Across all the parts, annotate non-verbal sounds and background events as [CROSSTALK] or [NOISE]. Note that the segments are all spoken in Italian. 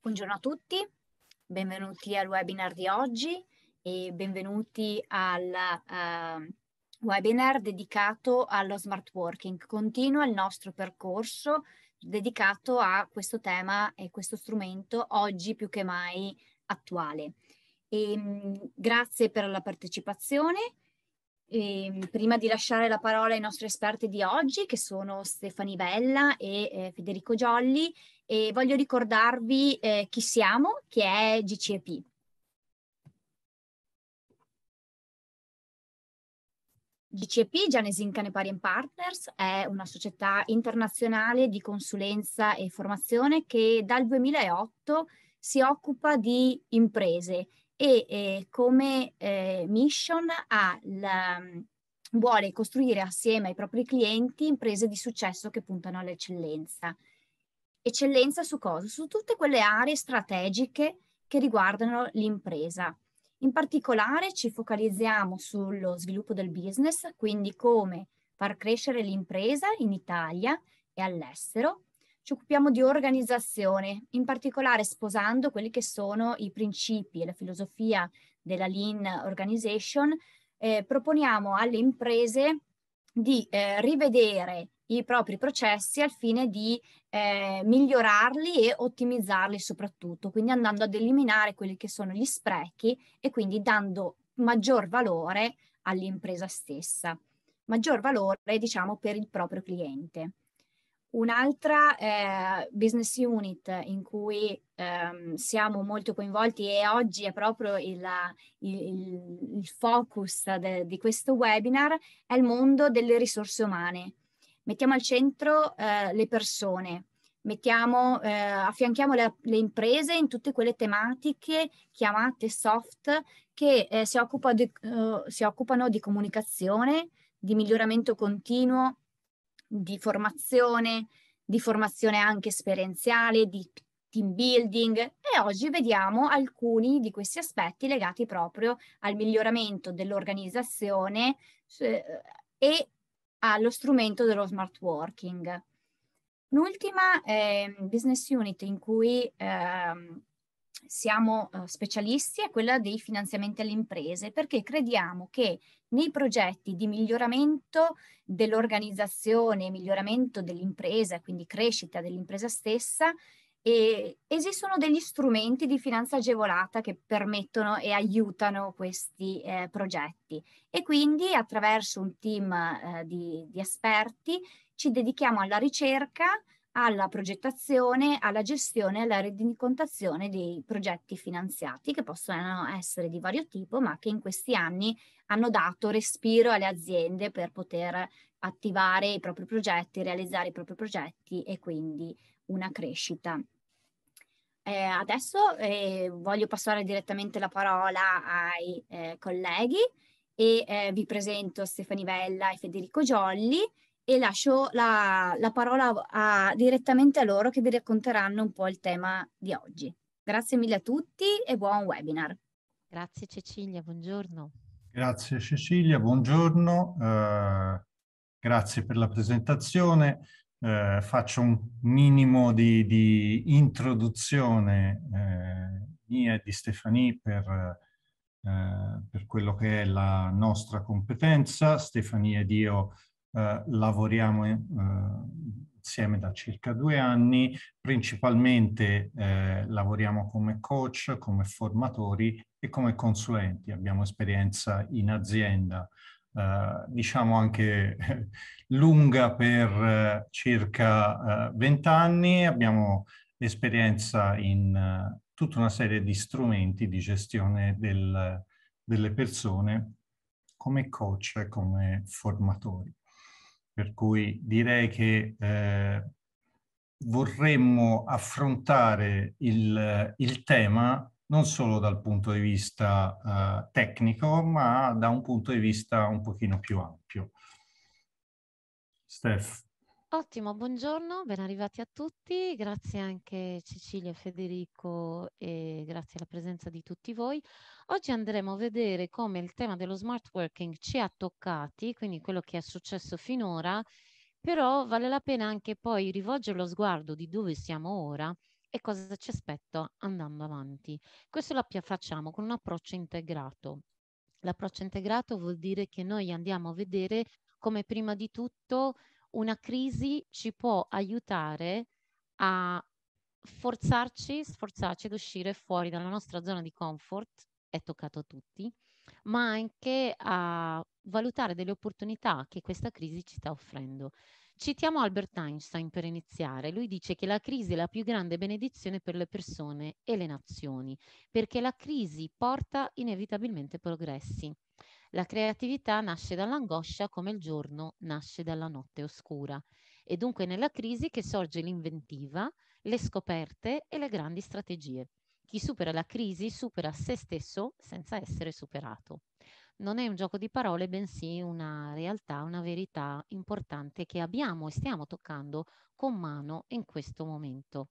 Buongiorno a tutti, benvenuti al webinar di oggi e benvenuti al uh, webinar dedicato allo smart working. Continua il nostro percorso dedicato a questo tema e questo strumento oggi più che mai attuale. E, ehm, grazie per la partecipazione. E ehm, prima di lasciare la parola ai nostri esperti di oggi, che sono Stefani Bella e eh, Federico Giolli, e voglio ricordarvi eh, chi siamo, che è GCEP. GCP, Giannis Gianesin Canepari Partners, è una società internazionale di consulenza e formazione che dal 2008 si occupa di imprese e eh, come eh, mission la, vuole costruire assieme ai propri clienti imprese di successo che puntano all'eccellenza eccellenza su cosa? Su tutte quelle aree strategiche che riguardano l'impresa. In particolare ci focalizziamo sullo sviluppo del business, quindi come far crescere l'impresa in Italia e all'estero. Ci occupiamo di organizzazione, in particolare sposando quelli che sono i principi e la filosofia della Lean Organization, eh, proponiamo alle imprese di eh, rivedere i propri processi al fine di eh, migliorarli e ottimizzarli soprattutto, quindi andando ad eliminare quelli che sono gli sprechi e quindi dando maggior valore all'impresa stessa, maggior valore diciamo per il proprio cliente. Un'altra eh, business unit in cui ehm, siamo molto coinvolti e oggi è proprio il, il, il focus de, di questo webinar è il mondo delle risorse umane mettiamo al centro eh, le persone, mettiamo, eh, affianchiamo le, le, imprese in tutte quelle tematiche chiamate soft che eh, si, occupa di, uh, si, occupano di comunicazione, di miglioramento continuo, di formazione, di formazione anche esperienziale, di team building e oggi vediamo alcuni di questi aspetti legati proprio al miglioramento dell'organizzazione eh, e allo strumento dello smart working. L'ultima eh, business unit in cui eh, siamo eh, specialisti è quella dei finanziamenti alle imprese perché crediamo che nei progetti di miglioramento dell'organizzazione, miglioramento dell'impresa, quindi crescita dell'impresa stessa, e esistono degli strumenti di finanza agevolata che permettono e aiutano questi eh, progetti e quindi attraverso un team eh, di, di, esperti ci dedichiamo alla ricerca, alla progettazione, alla gestione e alla rendicontazione dei progetti finanziati che possono essere di vario tipo ma che in questi anni hanno dato respiro alle aziende per poter attivare i propri progetti, realizzare i propri progetti e quindi una crescita eh, adesso eh, voglio passare direttamente la parola ai eh, colleghi e eh, vi presento Stefani Vella e Federico Giolli e lascio la, la parola a, direttamente a loro che vi racconteranno un po' il tema di oggi. Grazie mille a tutti e buon webinar. Grazie Cecilia, buongiorno. Grazie Cecilia, buongiorno. Uh, grazie per la presentazione eh, faccio un minimo di, di introduzione eh, mia e di Stefanie per, eh, per, quello che è la nostra competenza. Stefanie ed io eh, lavoriamo eh, insieme da circa due anni, principalmente eh, lavoriamo come coach, come formatori e come consulenti. Abbiamo esperienza in azienda, diciamo anche [LAUGHS] lunga per eh, circa eh, vent'anni, abbiamo esperienza in eh, tutta una serie di strumenti di gestione del, delle persone come coach e come formatori. Per cui direi che eh, vorremmo affrontare il, il, tema non solo dal punto di vista eh, tecnico, ma da un punto di vista un pochino più ampio. Steph. Ottimo, buongiorno, ben arrivati a tutti, grazie anche Cecilia Federico e grazie alla presenza di tutti voi. Oggi andremo a vedere come il tema dello smart working ci ha toccati, quindi quello che è successo finora, però vale la pena anche poi rivolgere lo sguardo di dove siamo ora e cosa ci aspetta andando avanti. Questo lo facciamo con un approccio integrato. L'approccio integrato vuol dire che noi andiamo a vedere come prima di tutto una crisi ci può aiutare a forzarci, sforzarci ad uscire fuori dalla nostra zona di comfort, è toccato a tutti, ma anche a valutare delle opportunità che questa crisi ci sta offrendo. Citiamo Albert Einstein per iniziare. Lui dice che la crisi è la più grande benedizione per le persone e le nazioni, perché la crisi porta inevitabilmente progressi. La creatività nasce dall'angoscia come il giorno nasce dalla notte oscura. È dunque nella crisi che sorge l'inventiva, le scoperte e le grandi strategie. Chi supera la crisi supera se stesso senza essere superato. Non è un gioco di parole, bensì una realtà, una verità importante che abbiamo e stiamo toccando con mano in questo momento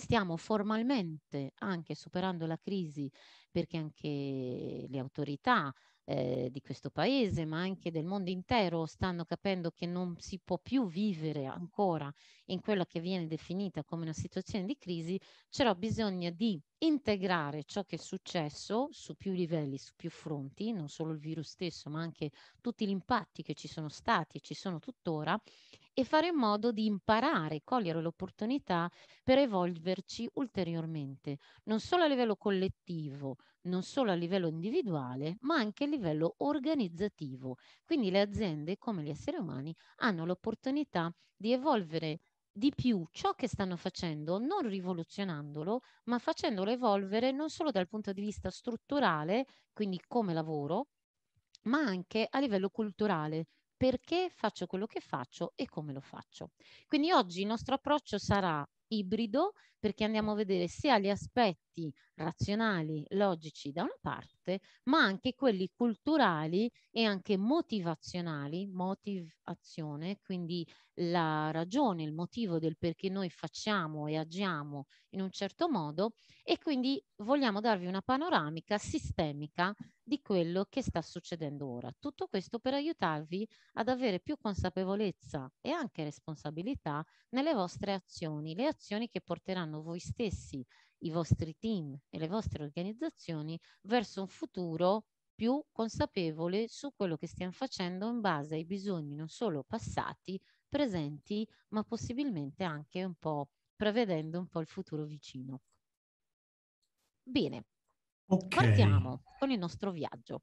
stiamo formalmente anche superando la crisi perché anche le autorità eh, di questo paese, ma anche del mondo intero, stanno capendo che non si può più vivere ancora in quella che viene definita come una situazione di crisi, c'era bisogno di integrare ciò che è successo su più livelli, su più fronti, non solo il virus stesso, ma anche tutti gli impatti che ci sono stati e ci sono tuttora, e fare in modo di imparare, cogliere l'opportunità per evolverci ulteriormente, non solo a livello collettivo, non solo a livello individuale, ma anche a livello organizzativo. Quindi le aziende, come gli esseri umani, hanno l'opportunità di evolvere di più ciò che stanno facendo, non rivoluzionandolo, ma facendolo evolvere non solo dal punto di vista strutturale, quindi come lavoro, ma anche a livello culturale, perché faccio quello che faccio e come lo faccio. Quindi oggi il nostro approccio sarà ibrido perché andiamo a vedere sia gli aspetti razionali, logici da una parte, ma anche quelli culturali e anche motivazionali, motivazione, quindi la ragione, il motivo del perché noi facciamo e agiamo in un certo modo e quindi vogliamo darvi una panoramica sistemica di quello che sta succedendo ora. Tutto questo per aiutarvi ad avere più consapevolezza e anche responsabilità nelle vostre azioni, le azioni che porteranno porteranno voi stessi, i vostri team e le vostre organizzazioni verso un futuro più consapevole su quello che stiamo facendo in base ai bisogni non solo passati, presenti, ma possibilmente anche un po' prevedendo un po' il futuro vicino. Bene, okay. partiamo con il nostro viaggio.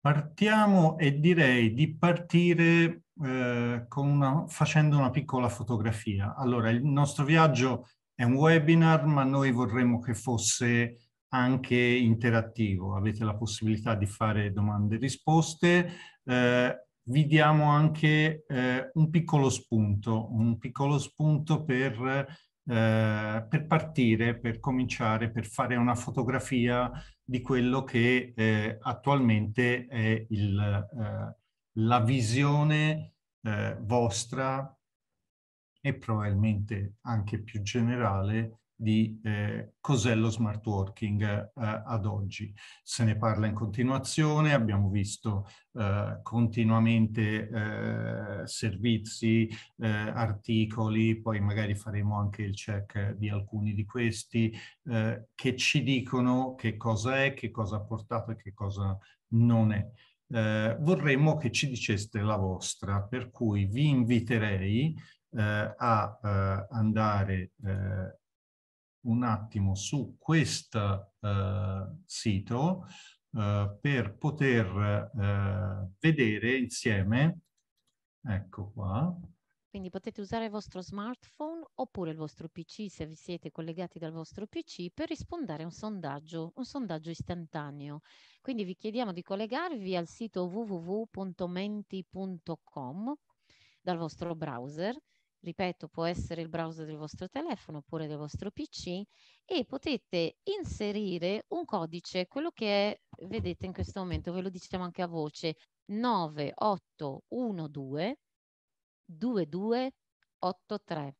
Partiamo e direi di partire eh, una, facendo una piccola fotografia. Allora, il nostro viaggio è un webinar, ma noi vorremmo che fosse anche interattivo. Avete la possibilità di fare domande e risposte. Eh, vi diamo anche eh, un piccolo spunto, un piccolo spunto per, eh, per, partire, per cominciare, per fare una fotografia di quello che eh, attualmente è il, eh, la visione eh, vostra e probabilmente anche più generale di eh, cos'è lo smart working eh, ad oggi. Se ne parla in continuazione, abbiamo visto eh, continuamente eh, servizi, eh, articoli, poi magari faremo anche il check di alcuni di questi, eh, che ci dicono che cosa è, che cosa ha portato e che cosa non è. vorremmo che ci diceste la vostra, per cui vi inviterei eh, a eh, andare eh, un attimo su questo eh, sito eh, per poter eh, vedere insieme, ecco qua, quindi potete usare il vostro smartphone oppure il vostro PC se vi siete collegati dal vostro PC per rispondere a un sondaggio, un sondaggio istantaneo. Quindi vi chiediamo di collegarvi al sito www.menti.com dal vostro browser ripeto, può essere il browser del vostro telefono oppure del vostro PC e potete inserire un codice, quello che è, vedete in questo momento, ve lo diciamo anche a voce, 9812 2283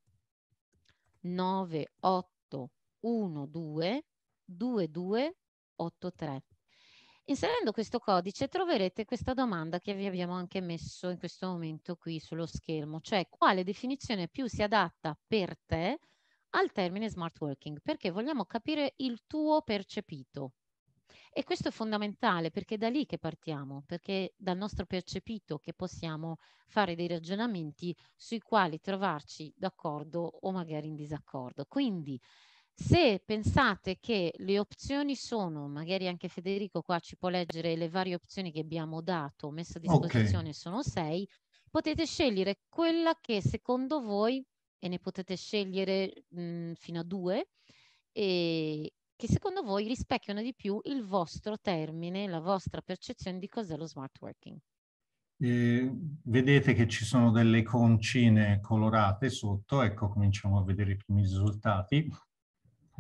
9812 2283 Inserendo questo codice troverete questa domanda che vi abbiamo anche messo in questo momento qui sullo schermo, cioè quale definizione più si adatta per te al termine smart working, perché vogliamo capire il tuo percepito. E questo è fondamentale perché è da lì che partiamo, perché dal nostro percepito che possiamo fare dei ragionamenti sui quali trovarci d'accordo o magari in disaccordo. Quindi se pensate che le opzioni sono, magari anche Federico qua ci può leggere le varie opzioni che abbiamo dato, messo a disposizione okay. sono sei, potete scegliere quella che secondo voi, e ne potete scegliere mh, mhmm, fino a due, e ehm, che secondo voi rispecchiano di più il vostro termine, la vostra percezione di cos'è lo smart working. Eh, vedete che ci sono delle concine colorate sotto, ecco cominciamo a vedere i primi risultati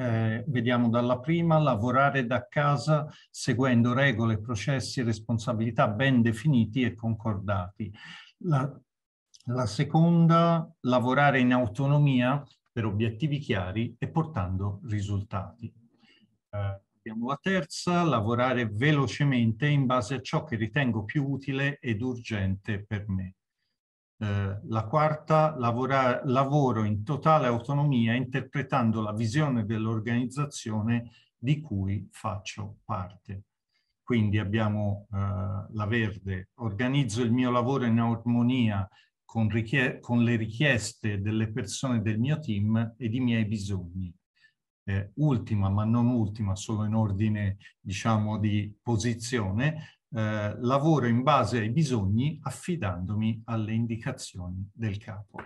eh, vediamo dalla prima, lavorare da casa seguendo regole, processi e responsabilità ben definiti e concordati. La, la seconda, lavorare in autonomia per obiettivi chiari e portando risultati. Eh, abbiamo la terza, lavorare velocemente in base a ciò che ritengo più utile ed urgente per me. Eh, la quarta, lavora, lavoro in totale autonomia interpretando la visione dell'organizzazione di cui faccio parte. Quindi abbiamo eh, la verde, organizzo il mio lavoro in armonia con, con, le richieste delle persone del mio team ed i miei bisogni. Eh, ultima, ma non ultima, solo in ordine diciamo di posizione, eh, lavoro in base ai bisogni affidandomi alle indicazioni del capo.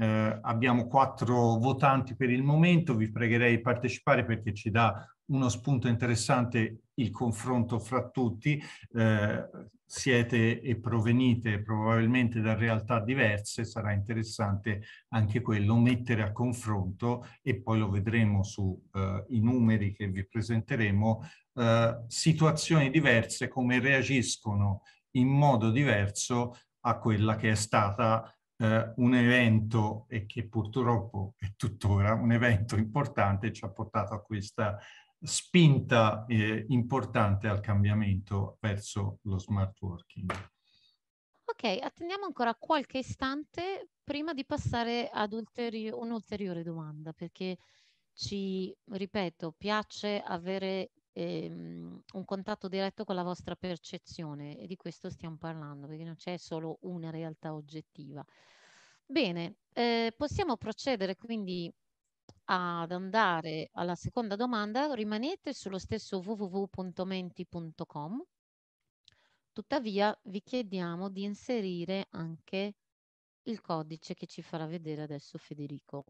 Eh, abbiamo quattro votanti per il momento, vi pregherei di partecipare perché ci dà uno spunto interessante il confronto fra tutti. Eh, siete e provenite probabilmente da realtà diverse, sarà interessante anche quello mettere a confronto e poi lo vedremo sui eh, numeri che vi presenteremo eh, situazioni diverse, come reagiscono in modo diverso a quella che è stata eh, un evento e che purtroppo è tuttora un evento importante ci ha portato a questa spinta eh, importante al cambiamento verso lo smart working. Ok, attendiamo ancora qualche istante prima di passare ad ulteri- un'ulteriore domanda perché ci, ripeto, piace avere ehm, un contatto diretto con la vostra percezione e di questo stiamo parlando perché non c'è solo una realtà oggettiva. Bene, eh, possiamo procedere quindi ad andare alla seconda domanda, rimanete sullo stesso www.menti.com. Tuttavia vi chiediamo di inserire anche il codice che ci farà vedere adesso Federico.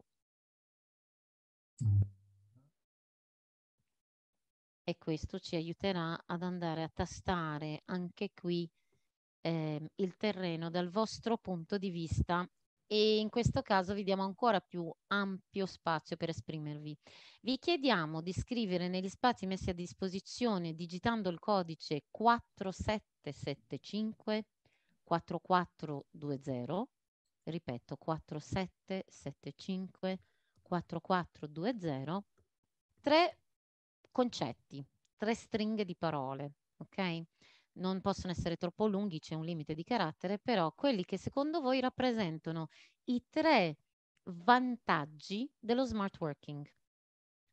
Mm e questo ci aiuterà ad andare a tastare anche qui eh, il terreno dal vostro punto di vista e in questo caso vi diamo ancora più ampio spazio per esprimervi. Vi chiediamo di scrivere negli spazi messi a disposizione digitando il codice 4775 4420, ripeto 4775 4420, tre concetti, tre stringhe di parole, ok? Non possono essere troppo lunghi, c'è un limite di carattere, però quelli che secondo voi rappresentano i tre vantaggi dello smart working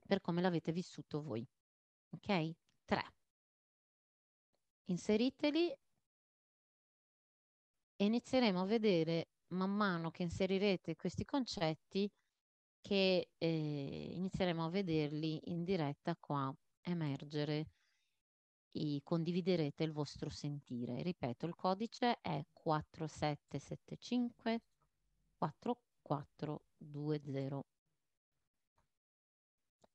per come l'avete vissuto voi. Ok? Tre. Inseriteli e inizieremo a vedere man mano che inserirete questi concetti che eh, inizieremo a vederli in diretta qua emergere e condividerete il vostro sentire. Ripeto, il codice è 4775 4420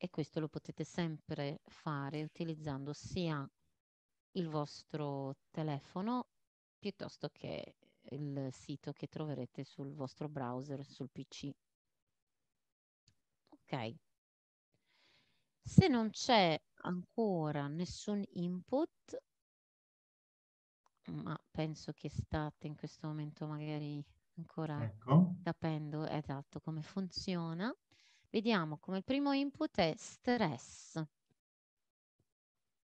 e questo lo potete sempre fare utilizzando sia il vostro telefono piuttosto che il sito che troverete sul vostro browser sul PC ok? Se non c'è ancora nessun input, ma penso che state in questo momento magari ancora ecco. capendo esatto come funziona, vediamo come il primo input è stress.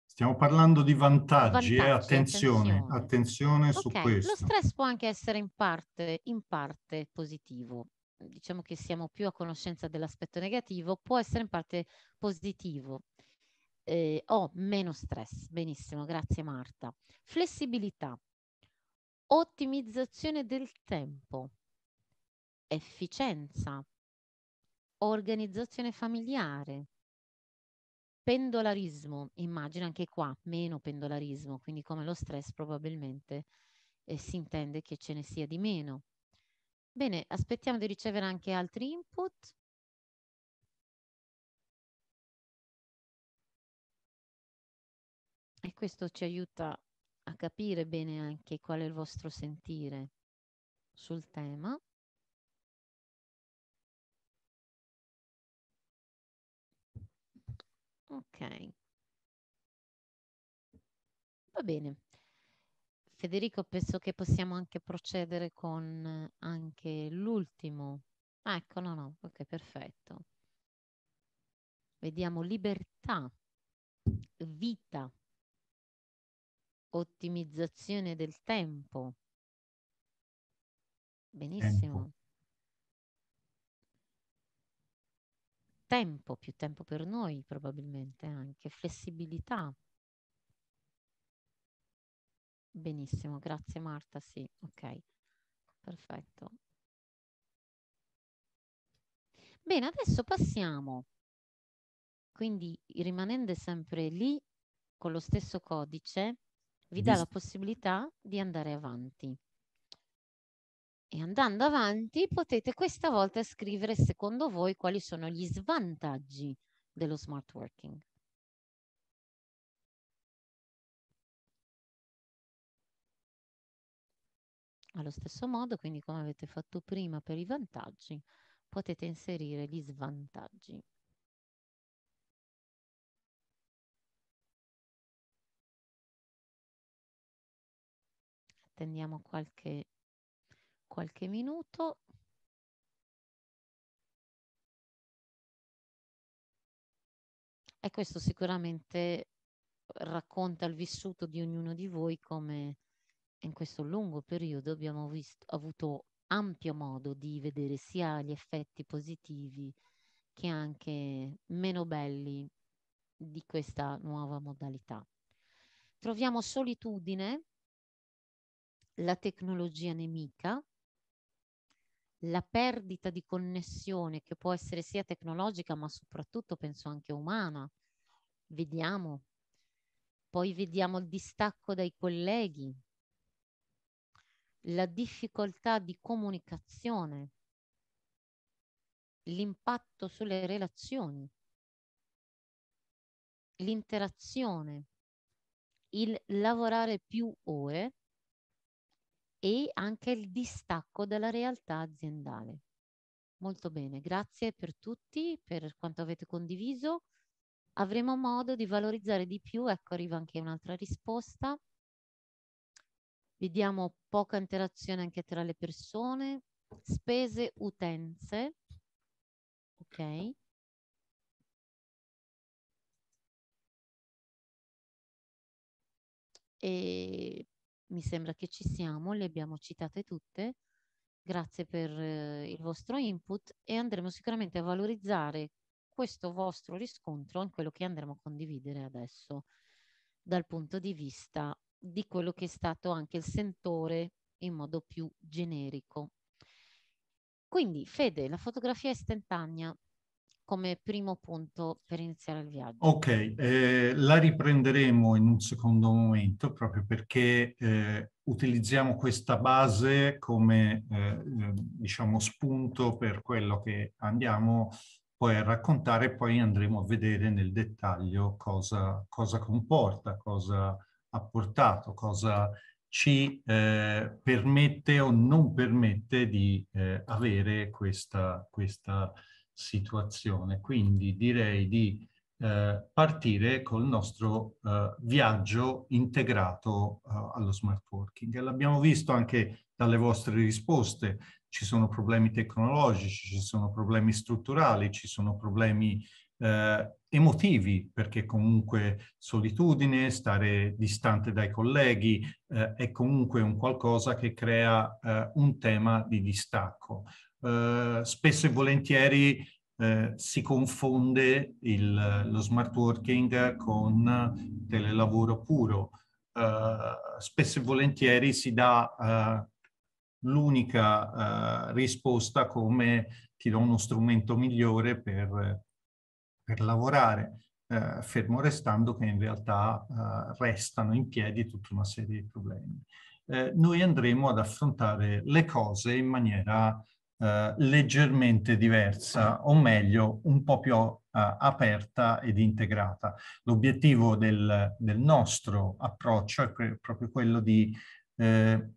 Stiamo parlando di vantaggi, eh? vantaggi eh? attenzione, attenzione, attenzione okay. su questo. Lo stress può anche essere in parte, in parte positivo, diciamo che siamo più a conoscenza dell'aspetto negativo, può essere in parte positivo. Eh, ho meno stress, benissimo, grazie Marta. Flessibilità, ottimizzazione del tempo, efficienza, organizzazione familiare, pendolarismo, immagino anche qua meno pendolarismo, quindi come lo stress probabilmente eh, si intende che ce ne sia di meno. Bene, aspettiamo di ricevere anche altri input. E questo ci aiuta a capire bene anche qual è il vostro sentire sul tema. Ok. Va bene. Federico, penso che possiamo anche procedere con anche l'ultimo. Ah, ecco, no, no, ok, perfetto. Vediamo libertà, vita, ottimizzazione del tempo. Benissimo. Tempo, tempo più tempo per noi probabilmente anche, flessibilità. Benissimo, grazie Marta, sì, ok, perfetto. Bene, adesso passiamo, quindi rimanendo sempre lì con lo stesso codice, vi dà la possibilità di andare avanti. E andando avanti potete questa volta scrivere secondo voi quali sono gli svantaggi dello smart working. Allo stesso modo, quindi come avete fatto prima per i vantaggi, potete inserire gli svantaggi. Attendiamo qualche, qualche minuto. E questo sicuramente racconta il vissuto di ognuno di voi come in questo lungo periodo abbiamo visto, avuto ampio modo di vedere sia gli effetti positivi che anche meno belli di questa nuova modalità. Troviamo solitudine, la tecnologia nemica, la perdita di connessione che può essere sia tecnologica ma soprattutto penso anche umana. Vediamo. Poi vediamo il distacco dai colleghi, la difficoltà di comunicazione, l'impatto sulle relazioni, l'interazione, il lavorare più ore e anche il distacco dalla realtà aziendale. Molto bene, grazie per tutti, per quanto avete condiviso. Avremo modo di valorizzare di più, ecco arriva anche un'altra risposta, vediamo poca interazione anche tra le persone, spese utenze, ok? E mi sembra che ci siamo, le abbiamo citate tutte. Grazie per eh, il vostro input e andremo sicuramente a valorizzare questo vostro riscontro in quello che andremo a condividere adesso dal punto di vista di quello che è stato anche il sentore in modo più generico. Quindi, Fede, la fotografia istantanea come primo punto per iniziare il viaggio. Ok, eh, la riprenderemo in un secondo momento proprio perché eh, utilizziamo questa base come eh, eh diciamo spunto per quello che andiamo poi a raccontare e poi andremo a vedere nel dettaglio cosa, cosa comporta, cosa, apportato, cosa ci eh, permette o non permette di eh, avere questa, questa, situazione. Quindi direi di eh, partire col nostro eh, viaggio integrato eh, allo smart working. L'abbiamo visto anche dalle vostre risposte, ci sono problemi tecnologici, ci sono problemi strutturali, ci sono problemi eh, emotivi, perché comunque solitudine, stare distante dai colleghi eh, è comunque un qualcosa che crea eh, un tema di distacco. Eh, spesso e volentieri eh, si confonde il, lo smart working con telelavoro puro. Eh, spesso e volentieri si dà l'unica risposta come ti do uno strumento migliore per per lavorare, eh, fermo restando che in realtà eh, restano in piedi tutta una serie di problemi. Eh, noi andremo ad affrontare le cose in maniera eh, leggermente diversa, o meglio, un po' più eh, aperta ed integrata. L'obiettivo del, del, nostro approccio è proprio quello di eh,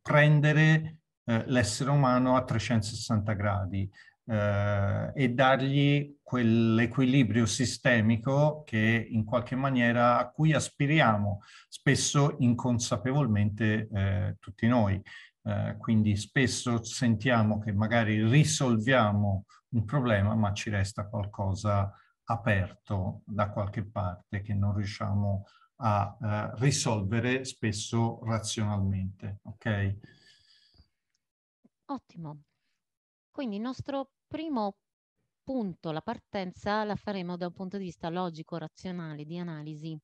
prendere l'essere umano a 360 gradi, eh, e dargli quell'equilibrio sistemico che in qualche maniera a cui aspiriamo spesso inconsapevolmente eh, tutti noi. Eh, quindi spesso sentiamo che magari risolviamo un problema ma ci resta qualcosa aperto da qualche parte che non riusciamo a eh, risolvere spesso razionalmente. Ok? Ottimo. Quindi il nostro primo punto, la partenza, la faremo da un punto di vista logico, razionale, di analisi.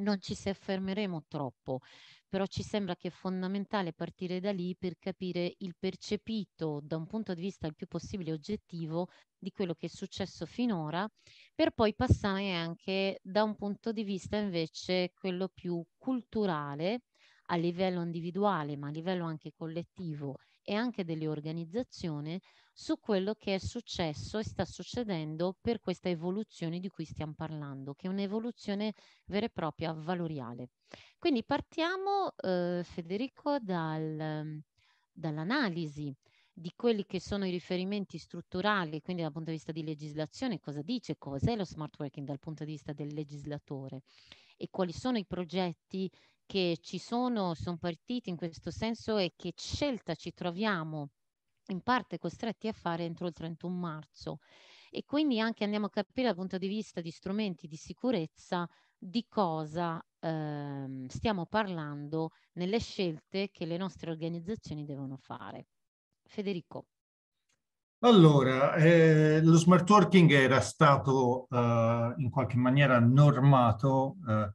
Non ci si affermeremo troppo, però ci sembra che è fondamentale partire da lì per capire il percepito da un punto di vista il più possibile oggettivo di quello che è successo finora, per poi passare anche da un punto di vista invece quello più culturale a livello individuale, ma a livello anche collettivo e anche delle organizzazioni su quello che è successo e sta succedendo per questa evoluzione di cui stiamo parlando, che è un'evoluzione vera e propria valoriale. Quindi partiamo, eh, Federico, dal, dall'analisi di quelli che sono i riferimenti strutturali, quindi dal punto di vista di legislazione, cosa dice, cos'è lo smart working dal punto di vista del legislatore e quali sono i progetti che ci sono, sono partiti in questo senso e che scelta ci troviamo in parte costretti a fare entro il 31 marzo. E quindi anche andiamo a capire dal punto di vista di strumenti di sicurezza di cosa ehm, stiamo parlando nelle scelte che le nostre organizzazioni devono fare. Federico. Allora, eh, lo smart working era stato eh, in qualche maniera normato eh,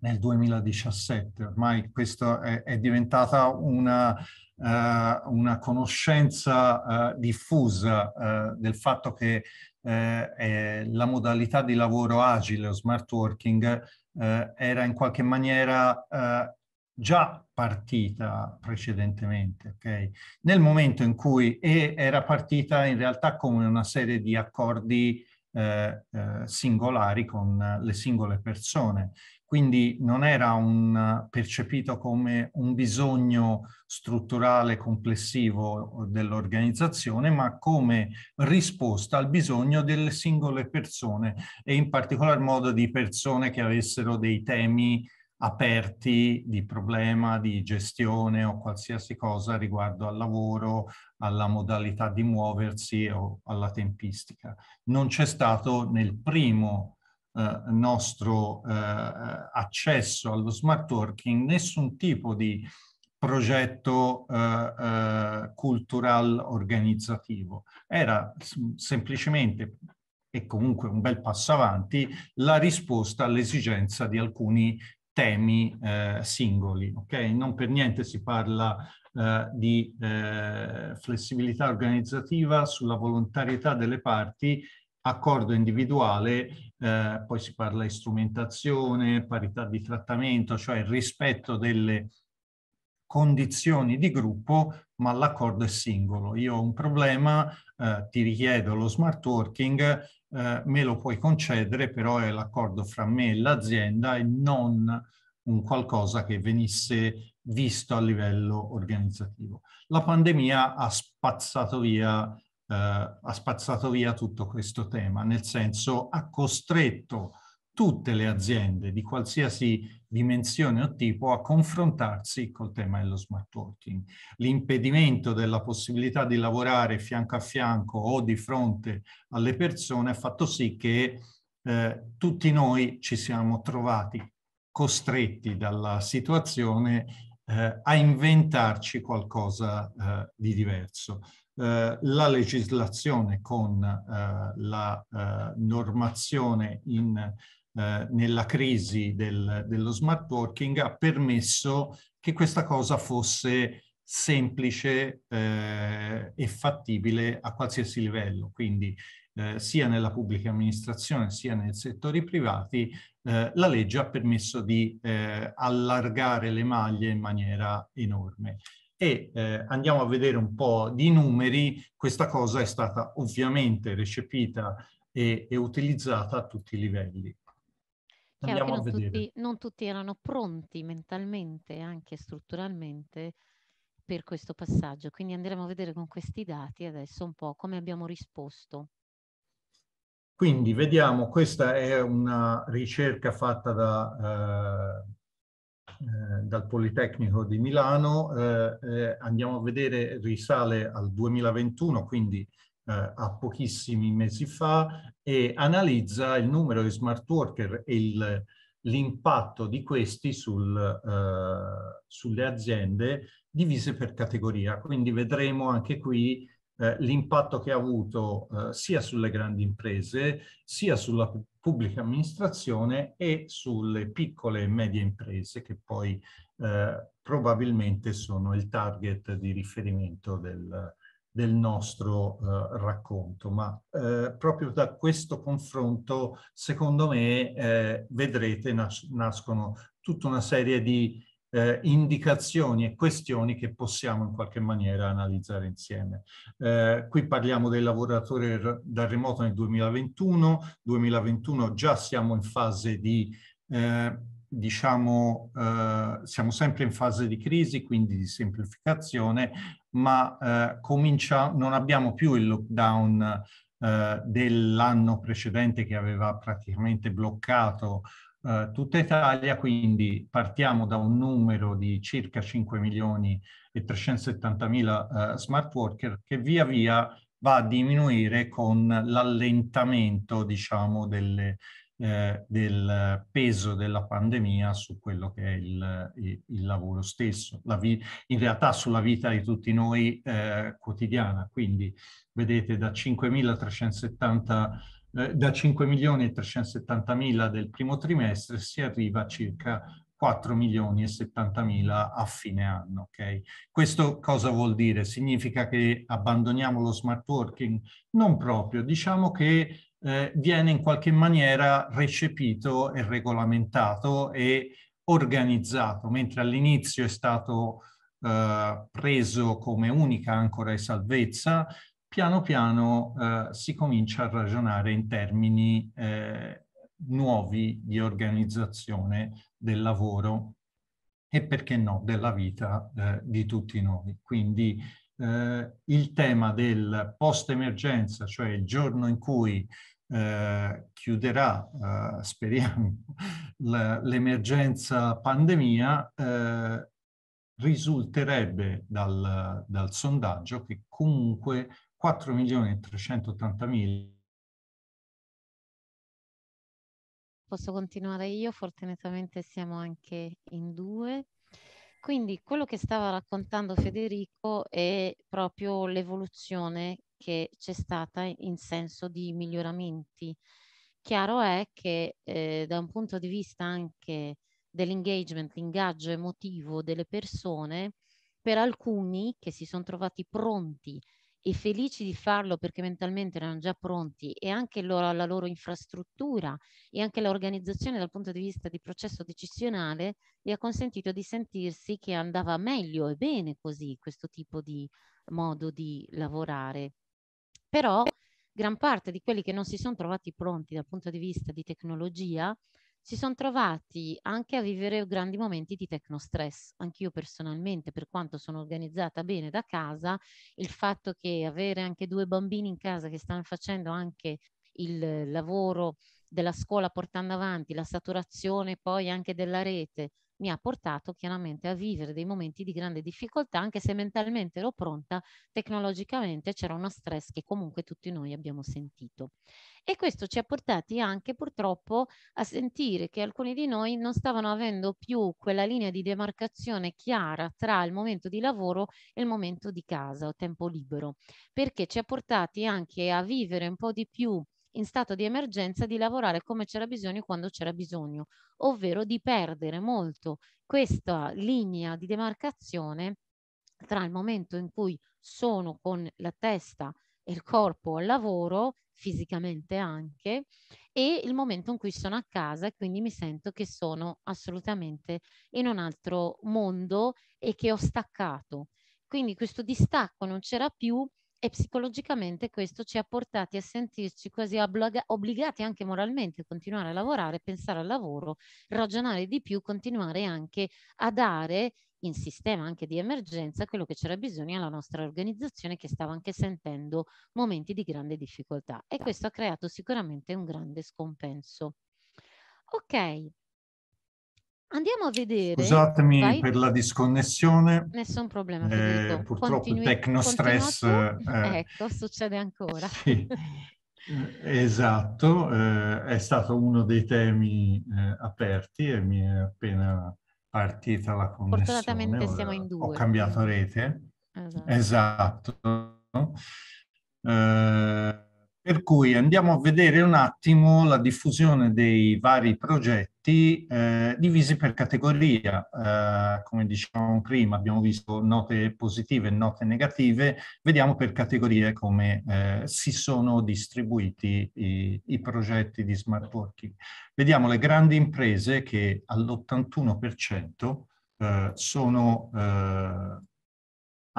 nel 2017. Ormai questa è, è diventata una, uh, una conoscenza uh, diffusa uh, del fatto che la modalità di lavoro agile o smart working era in qualche maniera già partita precedentemente, okay? nel momento in cui era partita in realtà come una serie di accordi eh, eh, singolari con le singole persone quindi non era un, percepito come un bisogno strutturale complessivo dell'organizzazione, ma come risposta al bisogno delle singole persone e in particolar modo di persone che avessero dei temi aperti di problema, di gestione o qualsiasi cosa riguardo al lavoro, alla modalità di muoversi o alla tempistica. Non c'è stato nel primo eh, nostro eh, eh, accesso allo smart working nessun tipo di progetto eh, eh cultural organizzativo. Era semplicemente e comunque un bel passo avanti la risposta all'esigenza di alcuni temi eh, singoli. Okay? Non per niente si parla eh, di eh, flessibilità organizzativa sulla volontarietà delle parti accordo individuale, eh, poi si parla di strumentazione, parità di trattamento, cioè il rispetto delle condizioni di gruppo, ma l'accordo è singolo. Io ho un problema, eh, ti richiedo lo smart working, eh, me lo puoi concedere, però è l'accordo fra me e l'azienda e non un qualcosa che venisse visto a livello organizzativo. La pandemia ha spazzato via eh, ha spazzato via tutto questo tema, nel senso ha costretto tutte le aziende di qualsiasi dimensione o tipo a confrontarsi col tema dello smart working. L'impedimento della possibilità di lavorare fianco a fianco o di fronte alle persone ha fatto sì che eh, tutti noi ci siamo trovati costretti dalla situazione eh, a inventarci qualcosa eh, di diverso. Eh, la legislazione con eh, la eh, normazione in, eh, nella crisi del, dello smart working ha permesso che questa cosa fosse semplice eh, e fattibile a qualsiasi livello, quindi sia nella pubblica amministrazione sia nei settori privati, la legge ha permesso di allargare le maglie in maniera enorme e eh, andiamo a vedere un po' di numeri, questa cosa è stata ovviamente recepita e, e utilizzata a tutti i livelli. Andiamo a vedere. Tutti, non tutti erano pronti mentalmente anche strutturalmente per questo passaggio, quindi andremo a vedere con questi dati adesso un po' come abbiamo risposto. Quindi vediamo, questa è una ricerca fatta da eh, eh, dal Politecnico di Milano, eh, eh, andiamo a vedere, risale al 2021, quindi eh, a pochissimi mesi fa, e analizza il numero di smart worker e l'impatto di questi sul, sulle aziende divise per categoria. Quindi vedremo anche qui eh, l'impatto che ha avuto eh, sia sulle grandi imprese, sia sulla pubblica amministrazione e sulle piccole e medie imprese che poi eh, probabilmente sono il target di riferimento del, del nostro eh, racconto, ma eh, proprio da questo confronto, secondo me, eh, vedrete, nas nascono tutta una serie di eh, indicazioni e questioni che possiamo in qualche maniera analizzare insieme. Eh, qui parliamo del lavoratore da remoto nel 2021, 2021 già siamo in fase di, eh, diciamo, eh, siamo sempre in fase di crisi, quindi di semplificazione, ma eh, comincia, non abbiamo più il lockdown eh, dell'anno precedente che aveva praticamente bloccato eh, tutta Italia, quindi partiamo da un numero di circa 5 milioni e 370 mila eh, smart worker che via via va a diminuire con l'allentamento, diciamo, delle, eh, del peso della pandemia su quello che è il, il, il lavoro stesso, in realtà sulla vita di tutti noi eh, quotidiana. Quindi vedete da 5.370 eh, da 5 milioni e 370 mila del primo trimestre si arriva a circa 4 milioni e 70 mila a fine anno. Okay? Questo cosa vuol dire? Significa che abbandoniamo lo smart working? Non proprio, diciamo che eh, viene in qualche maniera recepito e regolamentato e organizzato, mentre all'inizio è stato eh, preso come unica ancora e salvezza, piano piano eh, si comincia a ragionare in termini eh, nuovi di organizzazione del lavoro e perché no della vita eh, di tutti noi. Quindi eh, il tema del post-emergenza, cioè il giorno in cui eh, chiuderà, eh, speriamo, [LAUGHS] l'emergenza pandemia, eh, risulterebbe dal, dal, sondaggio che comunque 4 milioni e 380 mila. Posso continuare io, fortunatamente siamo anche in due. Quindi quello che stava raccontando Federico è proprio l'evoluzione che c'è stata in senso di miglioramenti. Chiaro è che eh, da un punto di vista anche dell'engagement, l'ingaggio emotivo delle persone, per alcuni che si sono trovati pronti e felici di farlo perché mentalmente erano già pronti e anche loro, la loro infrastruttura e anche l'organizzazione dal punto di vista di processo decisionale gli ha consentito di sentirsi che andava meglio e bene così questo tipo di modo di lavorare. Però gran parte di quelli che non si sono trovati pronti dal punto di vista di tecnologia si sono trovati anche a vivere grandi momenti di tecnostress. Anch'io personalmente, per quanto sono organizzata bene da casa, il fatto che avere anche due bambini in casa che stanno facendo anche il lavoro della scuola portando avanti, la saturazione poi anche della rete, mi ha portato chiaramente a vivere dei momenti di grande difficoltà, anche se mentalmente ero pronta, tecnologicamente c'era uno stress che comunque tutti noi abbiamo sentito. E questo ci ha portati anche purtroppo a sentire che alcuni di noi non stavano avendo più quella linea di demarcazione chiara tra il momento di lavoro e il momento di casa o tempo libero, perché ci ha portati anche a vivere un po' di più in stato di emergenza di lavorare come c'era bisogno quando c'era bisogno, ovvero di perdere molto questa linea di demarcazione tra il momento in cui sono con la testa e il corpo al lavoro, fisicamente anche, e il momento in cui sono a casa e quindi mi sento che sono assolutamente in un altro mondo e che ho staccato. Quindi questo distacco non c'era più e psicologicamente questo ci ha portati a sentirci quasi obbligati anche moralmente a continuare a lavorare, pensare al lavoro, ragionare di più, continuare anche a dare in sistema anche di emergenza quello che c'era bisogno alla nostra organizzazione che stava anche sentendo momenti di grande difficoltà e certo. questo ha creato sicuramente un grande scompenso. Ok, Andiamo a vedere. Scusatemi Vai. per la disconnessione. Nessun problema. Eh, purtroppo Continui, tecnostress. Eh, [LAUGHS] ecco, succede ancora. [LAUGHS] Sì, esatto, eh, è stato uno dei temi eh, aperti e mi è appena partita la connessione. Fortunatamente Ora siamo in due. Ho cambiato rete. Esatto. esatto. Eh, per cui andiamo a vedere un attimo la diffusione dei vari progetti eh, divisi per categoria. Eh, come dicevamo prima, abbiamo visto note positive e note negative. Vediamo per categorie come eh, si sono distribuiti i, i, progetti di smart working. Vediamo le grandi imprese che all'81% eh, sono eh,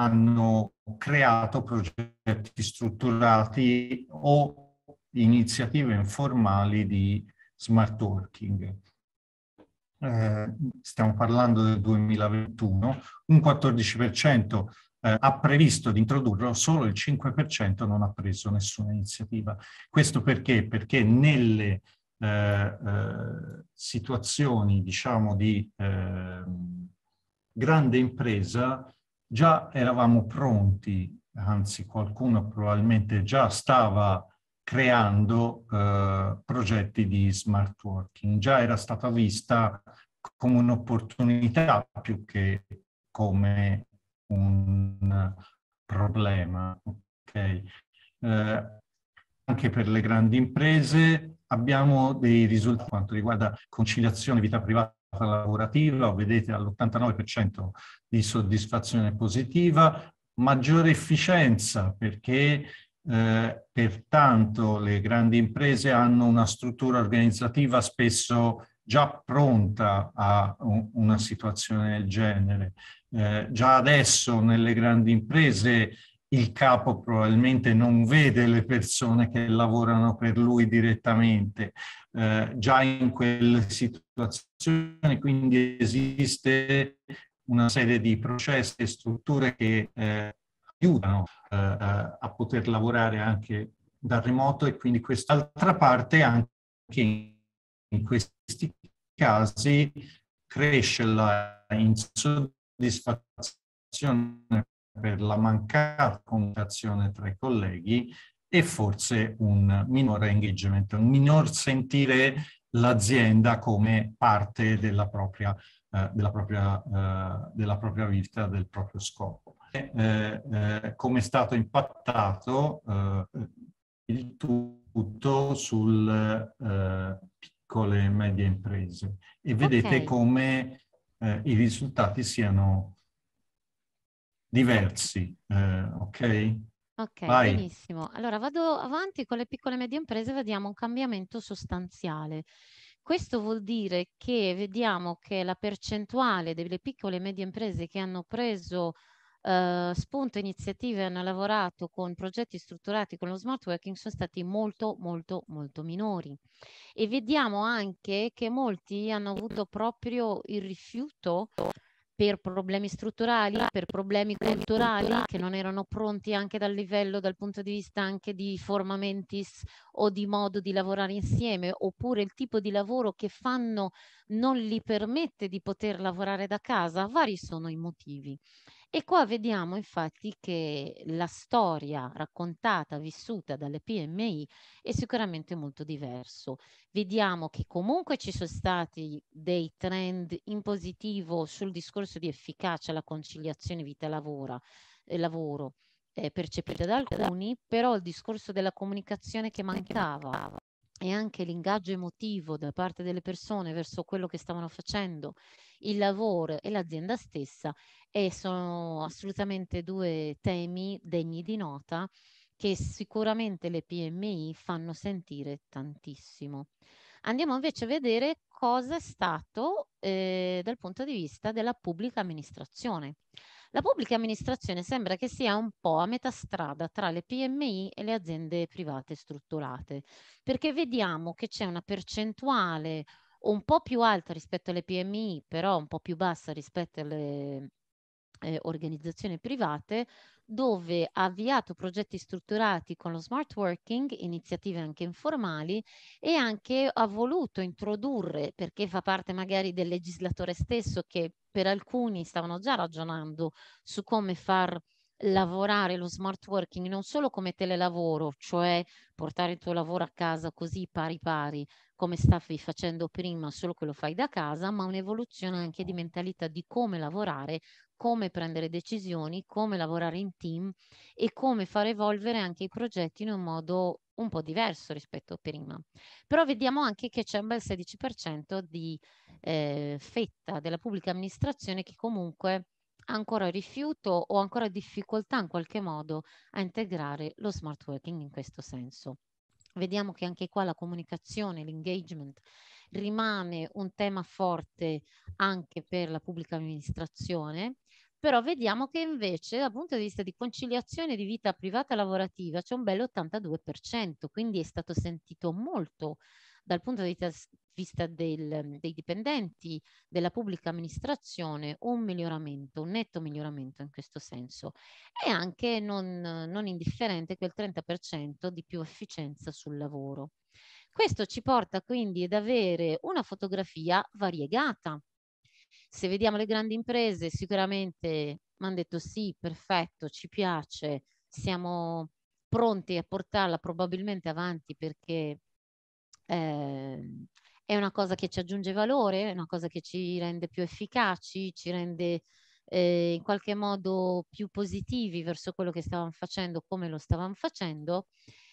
hanno creato progetti strutturati o iniziative informali di smart working. Eh, stiamo parlando del 2021, un 14% eh, ha previsto di introdurlo, solo il 5% non ha preso nessuna iniziativa. Questo perché? Perché nelle eh, eh situazioni, diciamo, di ehm, grande impresa già eravamo pronti, anzi qualcuno probabilmente già stava creando eh, progetti di smart working, già era stata vista come un'opportunità più che come un problema. Okay? Eh, anche per le grandi imprese abbiamo dei risultati quanto riguarda conciliazione vita privata lavorativa, vedete all'89% di soddisfazione positiva, maggiore efficienza perché eh, pertanto le grandi imprese hanno una struttura organizzativa spesso già pronta a un, una situazione del genere. Eh, già adesso nelle grandi imprese il capo probabilmente non vede le persone che lavorano per lui direttamente eh, già in quelle situazioni, quindi esiste una serie di processi e strutture che eh, aiutano eh, a poter lavorare anche da remoto e quindi quest'altra parte anche in questi casi cresce la insoddisfazione per la mancata comunicazione tra i colleghi e forse un minore engagement, un minor sentire l'azienda come parte della propria, eh, della, propria, eh, della propria vita, del proprio scopo. Eh, eh, come è stato impattato eh, il tutto sulle eh, piccole e medie imprese e vedete okay. come i risultati siano diversi, eh, ok? Ok, Vai. benissimo. Allora vado avanti con le piccole e medie imprese, vediamo un cambiamento sostanziale. Questo vuol dire che vediamo che la percentuale delle piccole e medie imprese che hanno preso eh, spunto iniziative hanno lavorato con progetti strutturati con lo smart working sono stati molto molto molto minori e vediamo anche che molti hanno avuto proprio il rifiuto per problemi strutturali, per problemi culturali che non erano pronti anche dal livello, dal punto di vista anche di forma mentis o di modo di lavorare insieme, oppure il tipo di lavoro che fanno non gli permette di poter lavorare da casa, vari sono i motivi. E qua vediamo infatti che la storia raccontata, vissuta dalle PMI è sicuramente molto diverso. Vediamo che comunque ci sono stati dei trend in positivo sul discorso di efficacia, la conciliazione vita-lavoro, eh, lavoro, eh, percepita da alcuni, però il discorso della comunicazione che mancava e anche l'ingaggio emotivo da parte delle persone verso quello che stavano facendo, il lavoro e l'azienda stessa e sono assolutamente due temi degni di nota che sicuramente le PMI fanno sentire tantissimo. Andiamo invece a vedere cosa è stato eh, dal punto di vista della pubblica amministrazione. La pubblica amministrazione sembra che sia un po' a metà strada tra le PMI e le aziende private strutturate, perché vediamo che c'è una percentuale un po' più alta rispetto alle PMI, però un po' più bassa rispetto alle eh, organizzazioni private, dove ha avviato progetti strutturati con lo smart working, iniziative anche informali, e anche ha voluto introdurre, perché fa parte magari del legislatore stesso che per alcuni stavano già ragionando su come far lavorare lo smart working non solo come telelavoro, cioè portare il tuo lavoro a casa così pari pari come stavi facendo prima, solo che lo fai da casa, ma un'evoluzione anche di mentalità di come lavorare come prendere decisioni, come lavorare in team e come far evolvere anche i progetti in un modo un po' diverso rispetto a prima. Però vediamo anche che c'è un bel 16% di eh, fetta della pubblica amministrazione che comunque ha ancora rifiuto o ancora difficoltà in qualche modo a integrare lo smart working in questo senso. Vediamo che anche qua la comunicazione, l'engagement rimane un tema forte anche per la pubblica amministrazione però vediamo che invece dal punto di vista di conciliazione di vita privata e lavorativa c'è un bello 82%, quindi è stato sentito molto dal punto di vista del, dei dipendenti della pubblica amministrazione un miglioramento, un netto miglioramento in questo senso e anche non, non indifferente quel 30% di più efficienza sul lavoro. Questo ci porta quindi ad avere una fotografia variegata se vediamo le grandi imprese, sicuramente mi hanno detto sì, perfetto, ci piace, siamo pronti a portarla probabilmente avanti perché eh, è una cosa che ci aggiunge valore, è una cosa che ci rende più efficaci, ci rende eh, in qualche modo più positivi verso quello che stavamo facendo, come lo stavamo facendo,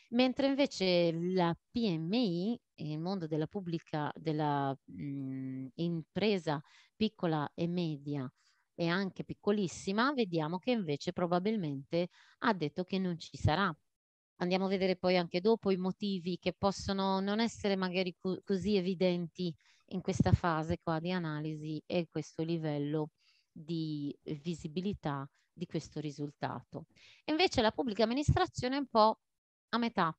mentre invece la PMI il mondo della pubblica, della mh, mhmm, impresa piccola e media e anche piccolissima, vediamo che invece probabilmente ha detto che non ci sarà. Andiamo a vedere poi anche dopo i motivi che possono non essere magari co così evidenti in questa fase qua di analisi e questo livello di visibilità di questo risultato. Invece la pubblica amministrazione è un po' a metà,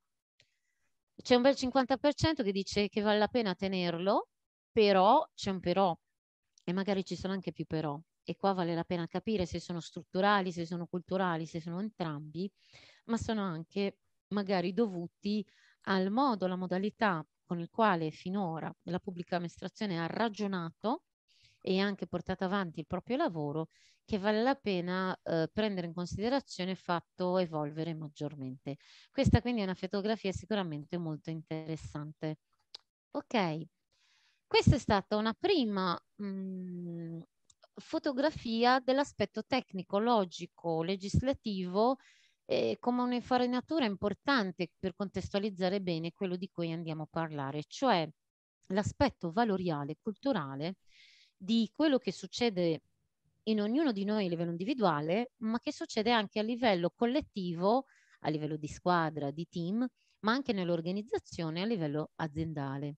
c'è un bel 50% che dice che vale la pena tenerlo, però c'è un però e magari ci sono anche più però. E qua vale la pena capire se sono strutturali, se sono culturali, se sono entrambi, ma sono anche magari dovuti al modo, alla modalità con il quale finora la pubblica amministrazione ha ragionato e anche portato avanti il proprio lavoro che vale la pena eh, prendere in considerazione e fatto evolvere maggiormente. Questa quindi è una fotografia sicuramente molto interessante. Ok, questa è stata una prima mh, mm, fotografia dell'aspetto tecnico, logico, legislativo eh, come un'infarinatura importante per contestualizzare bene quello di cui andiamo a parlare, cioè l'aspetto valoriale, culturale di quello che succede in ognuno di noi a livello individuale, ma che succede anche a livello collettivo, a livello di squadra, di team, ma anche nell'organizzazione a livello aziendale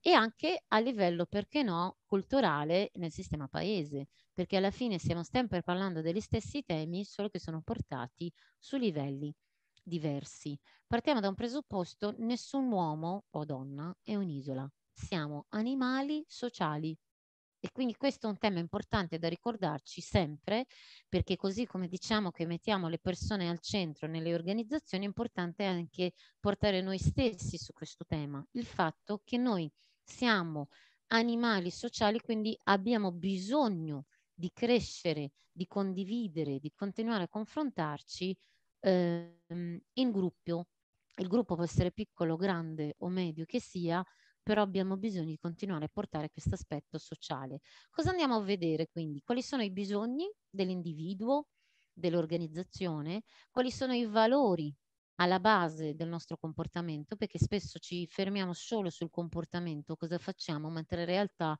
e anche a livello, perché no, culturale nel sistema paese, perché alla fine stiamo sempre parlando degli stessi temi, solo che sono portati su livelli diversi. Partiamo da un presupposto, nessun uomo o donna è un'isola, siamo animali sociali e quindi questo è un tema importante da ricordarci sempre, perché così come diciamo che mettiamo le persone al centro nelle organizzazioni, è importante anche portare noi stessi su questo tema, il fatto che noi siamo animali sociali, quindi abbiamo bisogno di crescere, di condividere, di continuare a confrontarci eh, in gruppo. Il gruppo può essere piccolo, grande o medio che sia, però abbiamo bisogno di continuare a portare questo aspetto sociale. Cosa andiamo a vedere quindi? Quali sono i bisogni dell'individuo, dell'organizzazione? Quali sono i valori alla base del nostro comportamento? Perché spesso ci fermiamo solo sul comportamento, cosa facciamo? Mentre in realtà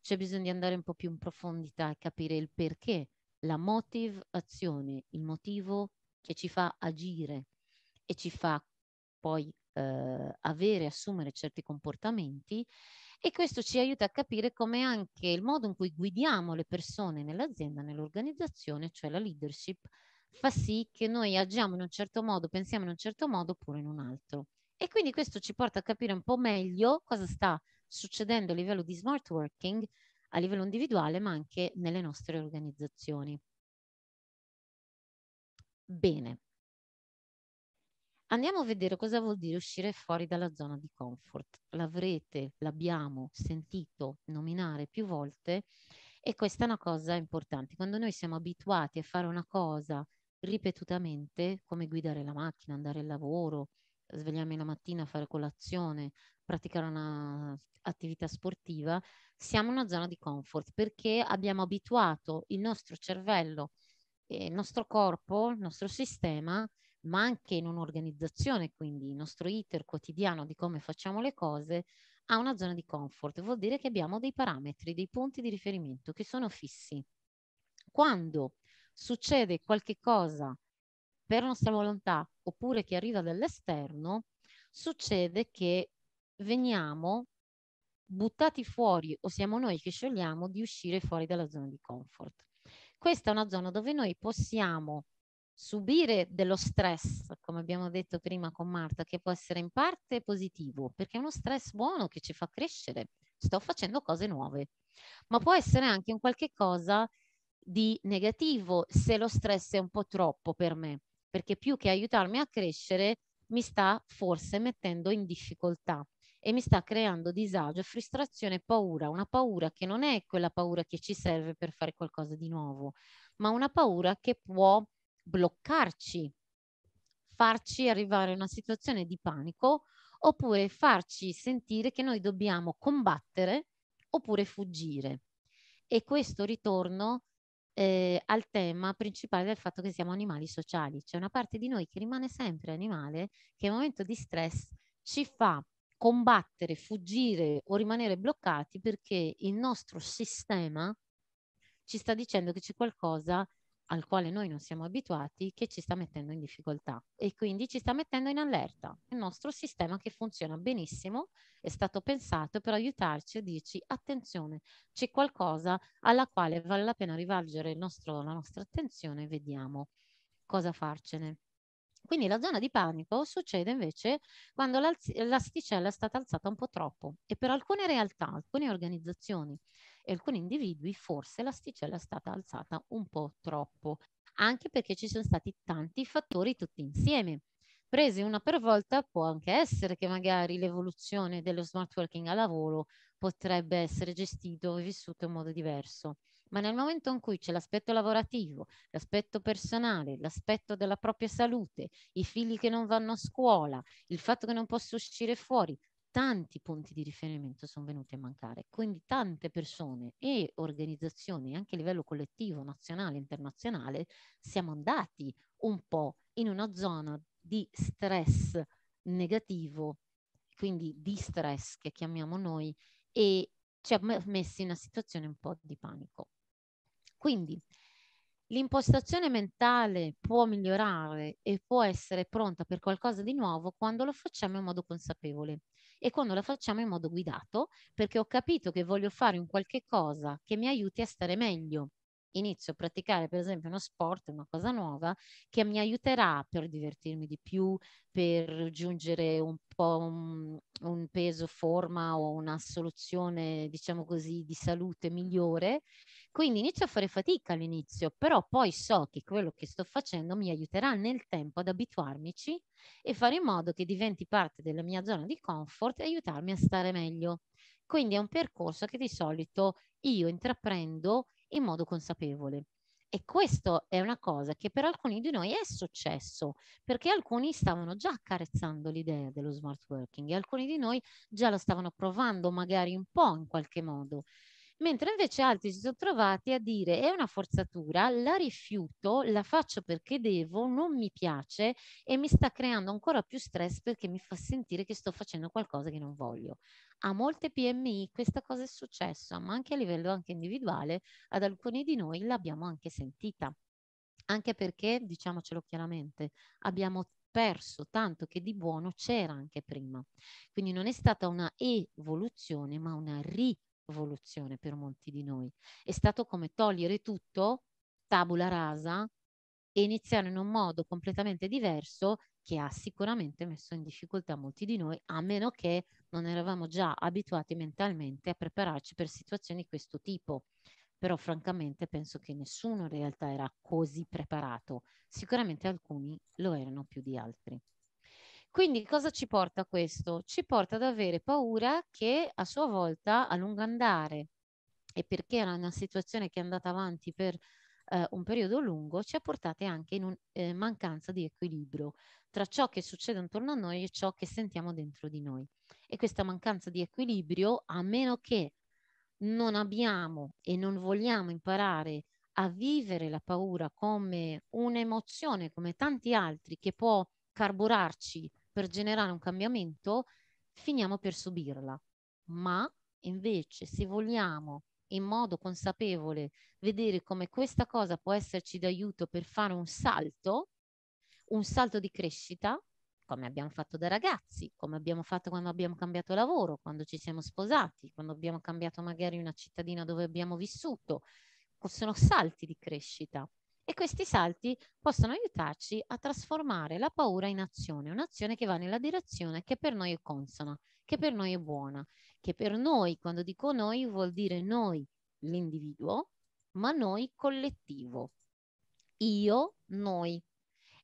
c'è bisogno di andare un po' più in profondità e capire il perché, la motive azione, il motivo che ci fa agire e ci fa poi eh, avere, assumere certi comportamenti e questo ci aiuta a capire come anche il modo in cui guidiamo le persone nell'azienda, nell'organizzazione, cioè la leadership, fa sì che noi agiamo in un certo modo, pensiamo in un certo modo oppure in un altro. E quindi questo ci porta a capire un po' meglio cosa sta succedendo a livello di smart working, a livello individuale, ma anche nelle nostre organizzazioni. Bene, Andiamo a vedere cosa vuol dire uscire fuori dalla zona di comfort. L'avrete, l'abbiamo sentito nominare più volte e questa è una cosa importante. Quando noi siamo abituati a fare una cosa ripetutamente, come guidare la macchina, andare al lavoro, svegliarmi la mattina, fare colazione, praticare un'attività sportiva, siamo in una zona di comfort perché abbiamo abituato il nostro cervello, il nostro corpo, il nostro sistema ma anche in un'organizzazione, quindi il nostro iter quotidiano di come facciamo le cose, ha una zona di comfort. Vuol dire che abbiamo dei parametri, dei punti di riferimento che sono fissi. Quando succede qualche cosa per nostra volontà oppure che arriva dall'esterno, succede che veniamo buttati fuori o siamo noi che scegliamo di uscire fuori dalla zona di comfort. Questa è una zona dove noi possiamo subire dello stress, come abbiamo detto prima con Marta, che può essere in parte positivo, perché è uno stress buono che ci fa crescere, sto facendo cose nuove, ma può essere anche un qualche cosa di negativo se lo stress è un po' troppo per me, perché più che aiutarmi a crescere mi sta forse mettendo in difficoltà e mi sta creando disagio, frustrazione e paura, una paura che non è quella paura che ci serve per fare qualcosa di nuovo, ma una paura che può bloccarci, farci arrivare a una situazione di panico oppure farci sentire che noi dobbiamo combattere oppure fuggire. E questo ritorno eh, al tema principale del fatto che siamo animali sociali. C'è una parte di noi che rimane sempre animale, che in momento di stress ci fa combattere, fuggire o rimanere bloccati perché il nostro sistema ci sta dicendo che c'è qualcosa al quale noi non siamo abituati che ci sta mettendo in difficoltà e quindi ci sta mettendo in allerta. Il nostro sistema che funziona benissimo è stato pensato per aiutarci a dirci attenzione, c'è qualcosa alla quale vale la pena rivolgere la nostra attenzione e vediamo cosa farcene. Quindi la zona di panico succede invece quando l'asticella è stata alzata un po' troppo e per alcune realtà, alcune organizzazioni alcuni individui forse l'asticella è stata alzata un po' troppo, anche perché ci sono stati tanti fattori tutti insieme. Presi una per volta può anche essere che magari l'evoluzione dello smart working a lavoro potrebbe essere gestito e vissuto in modo diverso ma nel momento in cui c'è l'aspetto lavorativo, l'aspetto personale, l'aspetto della propria salute, i figli che non vanno a scuola, il fatto che non posso uscire fuori, tanti punti di riferimento sono venuti a mancare, quindi tante persone e organizzazioni anche a livello collettivo, nazionale, internazionale, siamo andati un po' in una zona di stress negativo, quindi di stress che chiamiamo noi, e ci ha messi in una situazione un po' di panico. Quindi l'impostazione mentale può migliorare e può essere pronta per qualcosa di nuovo quando lo facciamo in modo consapevole e quando la facciamo in modo guidato, perché ho capito che voglio fare un qualche cosa che mi aiuti a stare meglio inizio a praticare per esempio uno sport, una cosa nuova, che mi aiuterà per divertirmi di più, per raggiungere un po' un, un peso, forma o una soluzione, diciamo così, di salute migliore. Quindi inizio a fare fatica all'inizio, però poi so che quello che sto facendo mi aiuterà nel tempo ad abituarmici e fare in modo che diventi parte della mia zona di comfort e aiutarmi a stare meglio. Quindi è un percorso che di solito io intraprendo in modo consapevole. E questo è una cosa che per alcuni di noi è successo, perché alcuni stavano già accarezzando l'idea dello smart working e alcuni di noi già lo stavano provando magari un po' in qualche modo mentre invece altri si sono trovati a dire è una forzatura, la rifiuto, la faccio perché devo, non mi piace e mi sta creando ancora più stress perché mi fa sentire che sto facendo qualcosa che non voglio. A molte PMI questa cosa è successa, ma anche a livello anche individuale, ad alcuni di noi l'abbiamo anche sentita. Anche perché, diciamocelo chiaramente, abbiamo perso tanto che di buono c'era anche prima. Quindi non è stata una evoluzione, ma una rivoluzione rivoluzione per molti di noi. È stato come togliere tutto, tabula rasa, e iniziare in un modo completamente diverso che ha sicuramente messo in difficoltà molti di noi, a meno che non eravamo già abituati mentalmente a prepararci per situazioni di questo tipo. Però francamente penso che nessuno in realtà era così preparato, sicuramente alcuni lo erano più di altri. Quindi cosa ci porta questo? Ci porta ad avere paura che a sua volta a lungo andare e perché era una situazione che è andata avanti per eh, un periodo lungo, ci ha portate anche in un, eh, mancanza di equilibrio tra ciò che succede intorno a noi e ciò che sentiamo dentro di noi. E questa mancanza di equilibrio, a meno che non abbiamo e non vogliamo imparare a vivere la paura come un'emozione, come tanti altri, che può carburarci per generare un cambiamento, finiamo per subirla. Ma invece, se vogliamo in modo consapevole vedere come questa cosa può esserci d'aiuto per fare un salto, un salto di crescita, come abbiamo fatto da ragazzi, come abbiamo fatto quando abbiamo cambiato lavoro, quando ci siamo sposati, quando abbiamo cambiato magari una cittadina dove abbiamo vissuto. Sono salti di crescita. E questi salti possono aiutarci a trasformare la paura in azione, un'azione che va nella direzione che per noi è consona, che per noi è buona, che per noi, quando dico noi, vuol dire noi l'individuo, ma noi collettivo. Io, noi.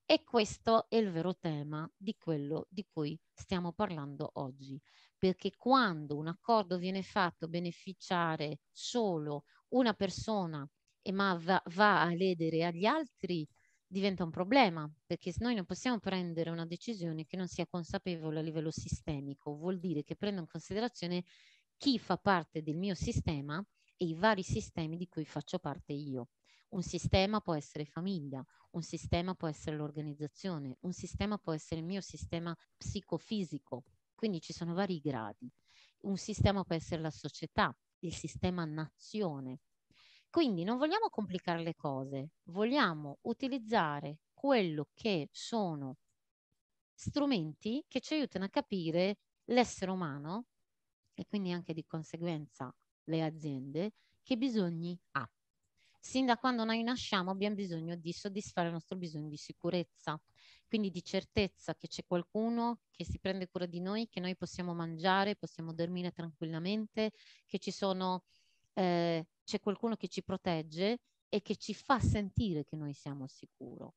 E questo è il vero tema di quello di cui stiamo parlando oggi, perché quando un accordo viene fatto beneficiare solo una persona e ma va, va a ledere agli altri, diventa un problema, perché noi non possiamo prendere una decisione che non sia consapevole a livello sistemico, vuol dire che prendo in considerazione chi fa parte del mio sistema e i vari sistemi di cui faccio parte io. Un sistema può essere famiglia, un sistema può essere l'organizzazione, un sistema può essere il mio sistema psicofisico, quindi ci sono vari gradi. Un sistema può essere la società, il sistema nazione, quindi non vogliamo complicare le cose, vogliamo utilizzare quello che sono strumenti che ci aiutano a capire l'essere umano e quindi anche di conseguenza le aziende che bisogni ha. Sin da quando noi nasciamo abbiamo bisogno di soddisfare il nostro bisogno di sicurezza, quindi di certezza che c'è qualcuno che si prende cura di noi, che noi possiamo mangiare, possiamo dormire tranquillamente, che ci sono eh, c'è qualcuno che ci protegge e che ci fa sentire che noi siamo al sicuro.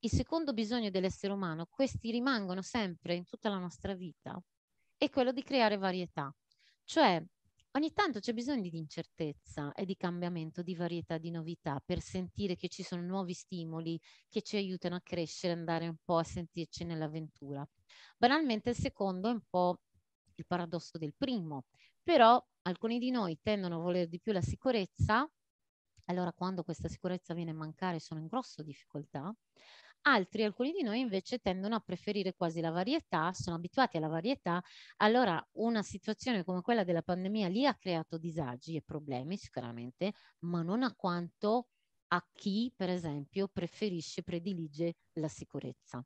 Il secondo bisogno dell'essere umano, questi rimangono sempre in tutta la nostra vita, è quello di creare varietà. Cioè, ogni tanto c'è bisogno di incertezza e di cambiamento, di varietà, di novità, per sentire che ci sono nuovi stimoli che ci aiutano a crescere, andare un po' a sentirci nell'avventura. Banalmente il secondo è un po' il paradosso del primo, però alcuni di noi tendono a voler di più la sicurezza, allora quando questa sicurezza viene a mancare sono in grossa difficoltà, altri, alcuni di noi invece tendono a preferire quasi la varietà, sono abituati alla varietà, allora una situazione come quella della pandemia lì ha creato disagi e problemi sicuramente, ma non a quanto a chi per esempio preferisce, predilige la sicurezza.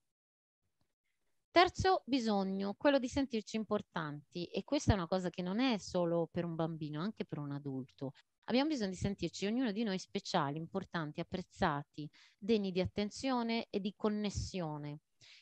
Terzo bisogno, quello di sentirci importanti e questa è una cosa che non è solo per un bambino, anche per un adulto. Abbiamo bisogno di sentirci ognuno di noi speciali, importanti, apprezzati, degni di attenzione e di connessione.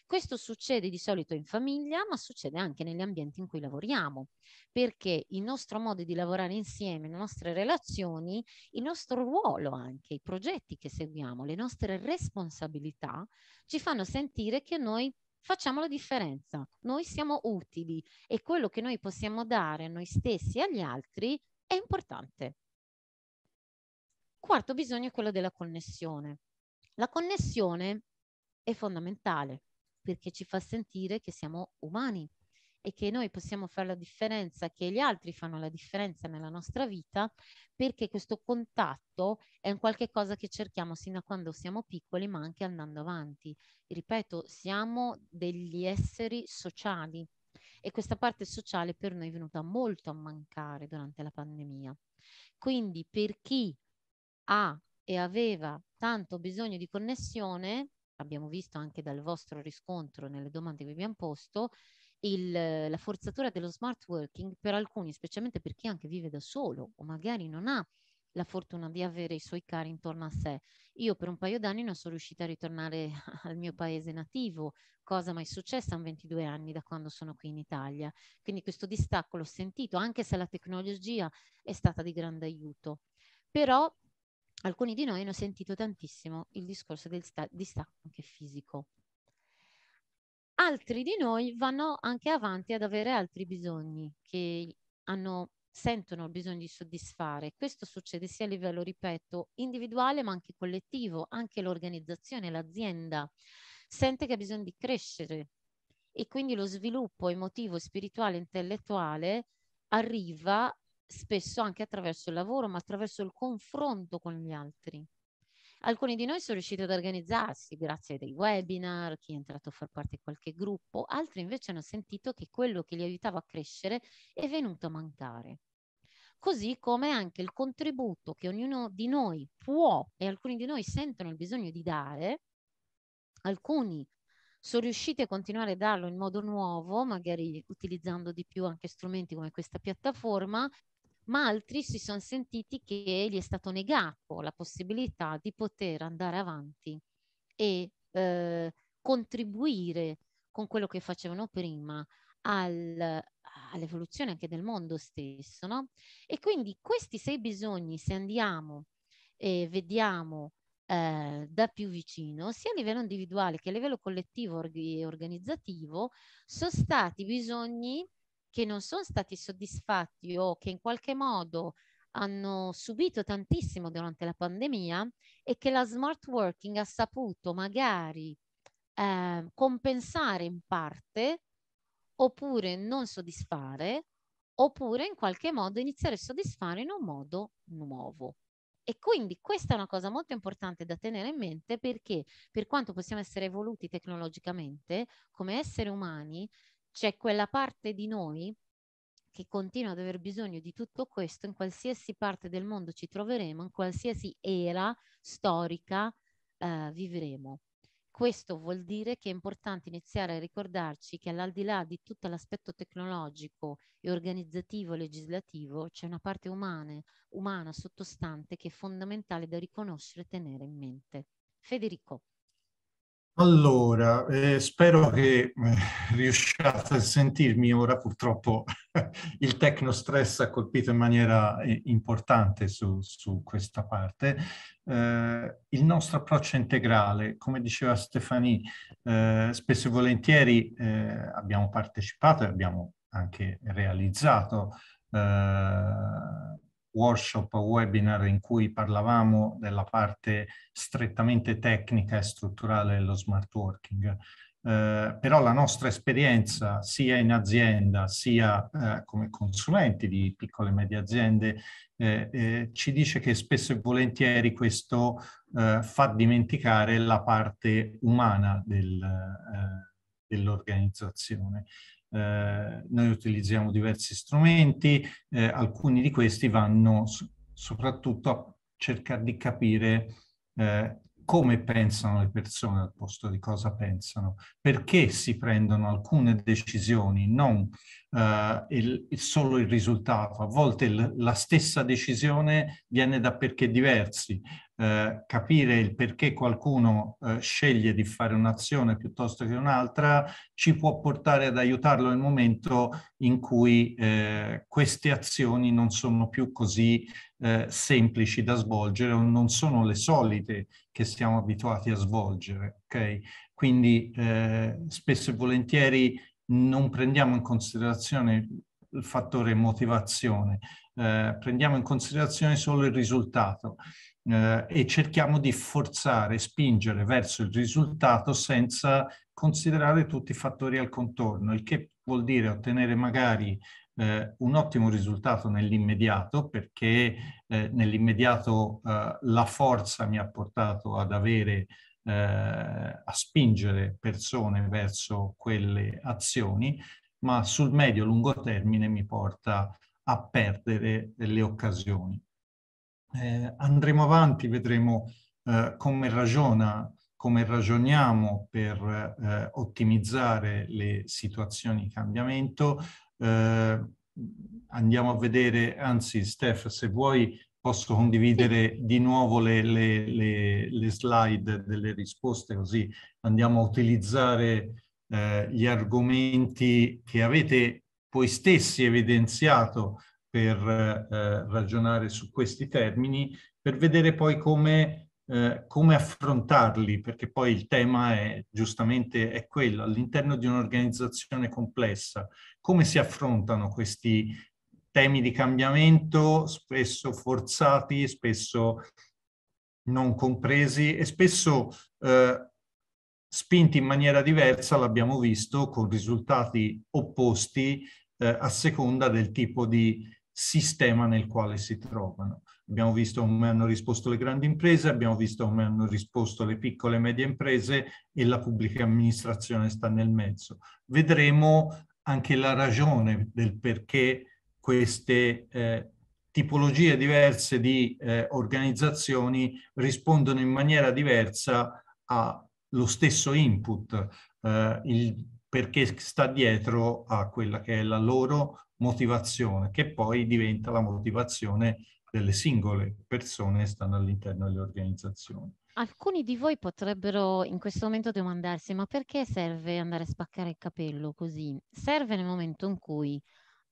Questo succede di solito in famiglia, ma succede anche negli ambienti in cui lavoriamo, perché il nostro modo di lavorare insieme, le nostre relazioni, il nostro ruolo anche, i progetti che seguiamo, le nostre responsabilità ci fanno sentire che noi facciamo la differenza. Noi siamo utili e quello che noi possiamo dare a noi stessi e agli altri è importante. Quarto bisogno è quello della connessione. La connessione è fondamentale perché ci fa sentire che siamo umani, e che noi possiamo fare la differenza, che gli altri fanno la differenza nella nostra vita, perché questo contatto è un qualche cosa che cerchiamo sin da quando siamo piccoli, ma anche andando avanti. Ripeto, siamo degli esseri sociali e questa parte sociale per noi è venuta molto a mancare durante la pandemia. Quindi per chi ha e aveva tanto bisogno di connessione, abbiamo visto anche dal vostro riscontro nelle domande che vi abbiamo posto, il, la forzatura dello smart working per alcuni, specialmente per chi anche vive da solo o magari non ha la fortuna di avere i suoi cari intorno a sé. Io per un paio d'anni non sono riuscita a ritornare [LAUGHS] al mio paese nativo, cosa mai successa a 22 anni da quando sono qui in Italia. Quindi questo distacco l'ho sentito, anche se la tecnologia è stata di grande aiuto. Però alcuni di noi hanno sentito tantissimo il discorso del sta- distacco anche fisico altri di noi vanno anche avanti ad avere altri bisogni che hanno, sentono il bisogno di soddisfare. Questo succede sia a livello, ripeto, individuale ma anche collettivo, anche l'organizzazione, l'azienda sente che ha bisogno di crescere e quindi lo sviluppo emotivo, spirituale, intellettuale arriva spesso anche attraverso il lavoro, ma attraverso il confronto con gli altri. Alcuni di noi sono riusciti ad organizzarsi grazie a dei webinar, chi è entrato a far parte di qualche gruppo, altri invece hanno sentito che quello che li aiutava a crescere è venuto a mancare così come anche il contributo che ognuno di noi può e alcuni di noi sentono il bisogno di dare, alcuni sono riusciti a continuare a darlo in modo nuovo, magari utilizzando di più anche strumenti come questa piattaforma, ma altri si sono sentiti che gli è stato negato la possibilità di poter andare avanti e eh, contribuire con quello che facevano prima al, all'evoluzione anche del mondo stesso. No? E quindi questi sei bisogni, se andiamo e vediamo eh, da più vicino, sia a livello individuale che a livello collettivo e organizzativo, sono stati bisogni che non sono stati soddisfatti o che in qualche modo hanno subito tantissimo durante la pandemia e che la smart working ha saputo magari eh, compensare in parte oppure non soddisfare oppure in qualche modo iniziare a soddisfare in un modo nuovo. E quindi questa è una cosa molto importante da tenere in mente perché per quanto possiamo essere evoluti tecnologicamente, come esseri umani c'è quella parte di noi che continua ad aver bisogno di tutto questo, in qualsiasi parte del mondo ci troveremo, in qualsiasi era storica eh, vivremo. Questo vuol dire che è importante iniziare a ricordarci che al di là di tutto l'aspetto tecnologico e organizzativo e legislativo c'è una parte umane, umana sottostante che è fondamentale da riconoscere e tenere in mente. Federico. Allora, eh, spero che eh, riusciate a sentirmi ora, purtroppo [LAUGHS] il tecno stress ha colpito in maniera eh, importante su, su questa parte. Eh, il nostro approccio integrale, come diceva Stefani, eh, spesso e volentieri eh, abbiamo partecipato e abbiamo anche realizzato workshop o webinar in cui parlavamo della parte strettamente tecnica e strutturale dello smart working. Eh, però la nostra esperienza sia in azienda sia eh, come consulenti di piccole e medie aziende eh, eh ci dice che spesso e volentieri questo eh, fa dimenticare la parte umana del, eh, dell'organizzazione. Eh, noi utilizziamo diversi strumenti, eh, alcuni di questi vanno so soprattutto a cercare di capire eh, come pensano le persone al posto di cosa pensano, perché si prendono alcune decisioni, non uh, il, il solo il risultato. A volte la stessa decisione viene da perché diversi, eh, capire il perché qualcuno eh, sceglie di fare un'azione piuttosto che un'altra ci può portare ad aiutarlo nel momento in cui eh, queste azioni non sono più così eh, semplici da svolgere o non sono le solite che siamo abituati a svolgere. Okay? Quindi eh, spesso e volentieri non prendiamo in considerazione il fattore motivazione, prendiamo in considerazione solo il risultato eh, e cerchiamo di forzare, spingere verso il risultato senza considerare tutti i fattori al contorno, il che vuol dire ottenere magari eh, un ottimo risultato nell'immediato perché eh, nell'immediato eh, la forza mi ha portato ad avere eh, a spingere persone verso quelle azioni, ma sul medio-lungo termine mi porta a perdere le occasioni eh, andremo avanti, vedremo eh, come ragiona, come ragioniamo per eh, ottimizzare le situazioni di cambiamento. Eh, andiamo a vedere, anzi Steph, se vuoi posso condividere di nuovo le, le, le, le slide delle risposte così andiamo a utilizzare eh, gli argomenti che avete voi stessi evidenziato per eh, ragionare su questi termini, per vedere poi come, eh, come affrontarli, perché poi il tema è giustamente è quello, all'interno di un'organizzazione complessa, come si affrontano questi temi di cambiamento, spesso forzati, spesso non compresi e spesso eh, spinti in maniera diversa, l'abbiamo visto, con risultati opposti eh, a seconda del tipo di sistema nel quale si trovano. Abbiamo visto come hanno risposto le grandi imprese, abbiamo visto come hanno risposto le piccole e medie imprese e la pubblica amministrazione sta nel mezzo. Vedremo anche la ragione del perché queste eh, tipologie diverse di eh, organizzazioni rispondono in maniera diversa allo stesso input, eh, il perché sta dietro a quella che è la loro motivazione, che poi diventa la motivazione delle singole persone che stanno all'interno delle organizzazioni. Alcuni di voi potrebbero in questo momento domandarsi ma perché serve andare a spaccare il capello così? Serve nel momento in cui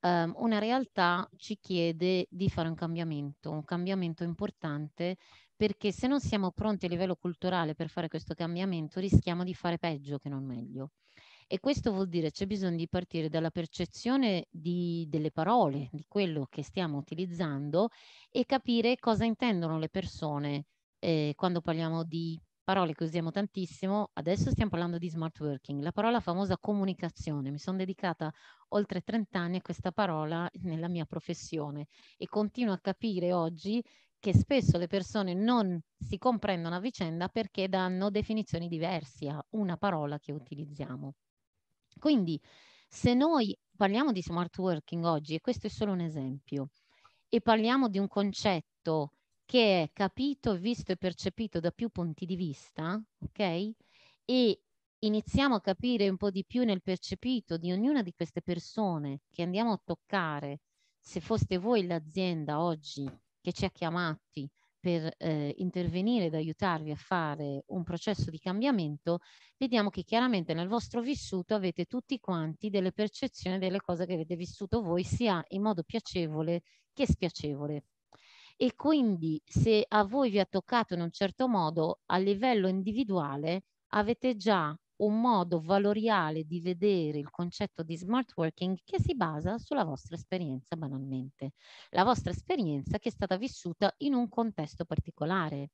um, una realtà ci chiede di fare un cambiamento, un cambiamento importante perché se non siamo pronti a livello culturale per fare questo cambiamento rischiamo di fare peggio che non meglio. E questo vuol dire c'è bisogno di partire dalla percezione di, delle parole, di quello che stiamo utilizzando e capire cosa intendono le persone eh, quando parliamo di parole che usiamo tantissimo. Adesso stiamo parlando di smart working, la parola famosa comunicazione. Mi sono dedicata oltre 30 anni a questa parola nella mia professione e continuo a capire oggi che spesso le persone non si comprendono a vicenda perché danno definizioni diverse a una parola che utilizziamo. Quindi se noi parliamo di smart working oggi, e questo è solo un esempio, e parliamo di un concetto che è capito, visto e percepito da più punti di vista, ok? E iniziamo a capire un po' di più nel percepito di ognuna di queste persone che andiamo a toccare, se foste voi l'azienda oggi che ci ha chiamati per eh, intervenire ed aiutarvi a fare un processo di cambiamento, vediamo che chiaramente nel vostro vissuto avete tutti quanti delle percezioni delle cose che avete vissuto voi, sia in modo piacevole che spiacevole. E quindi se a voi vi ha toccato in un certo modo, a livello individuale avete già un modo valoriale di vedere il concetto di smart working che si basa sulla vostra esperienza banalmente, la vostra esperienza che è stata vissuta in un contesto particolare,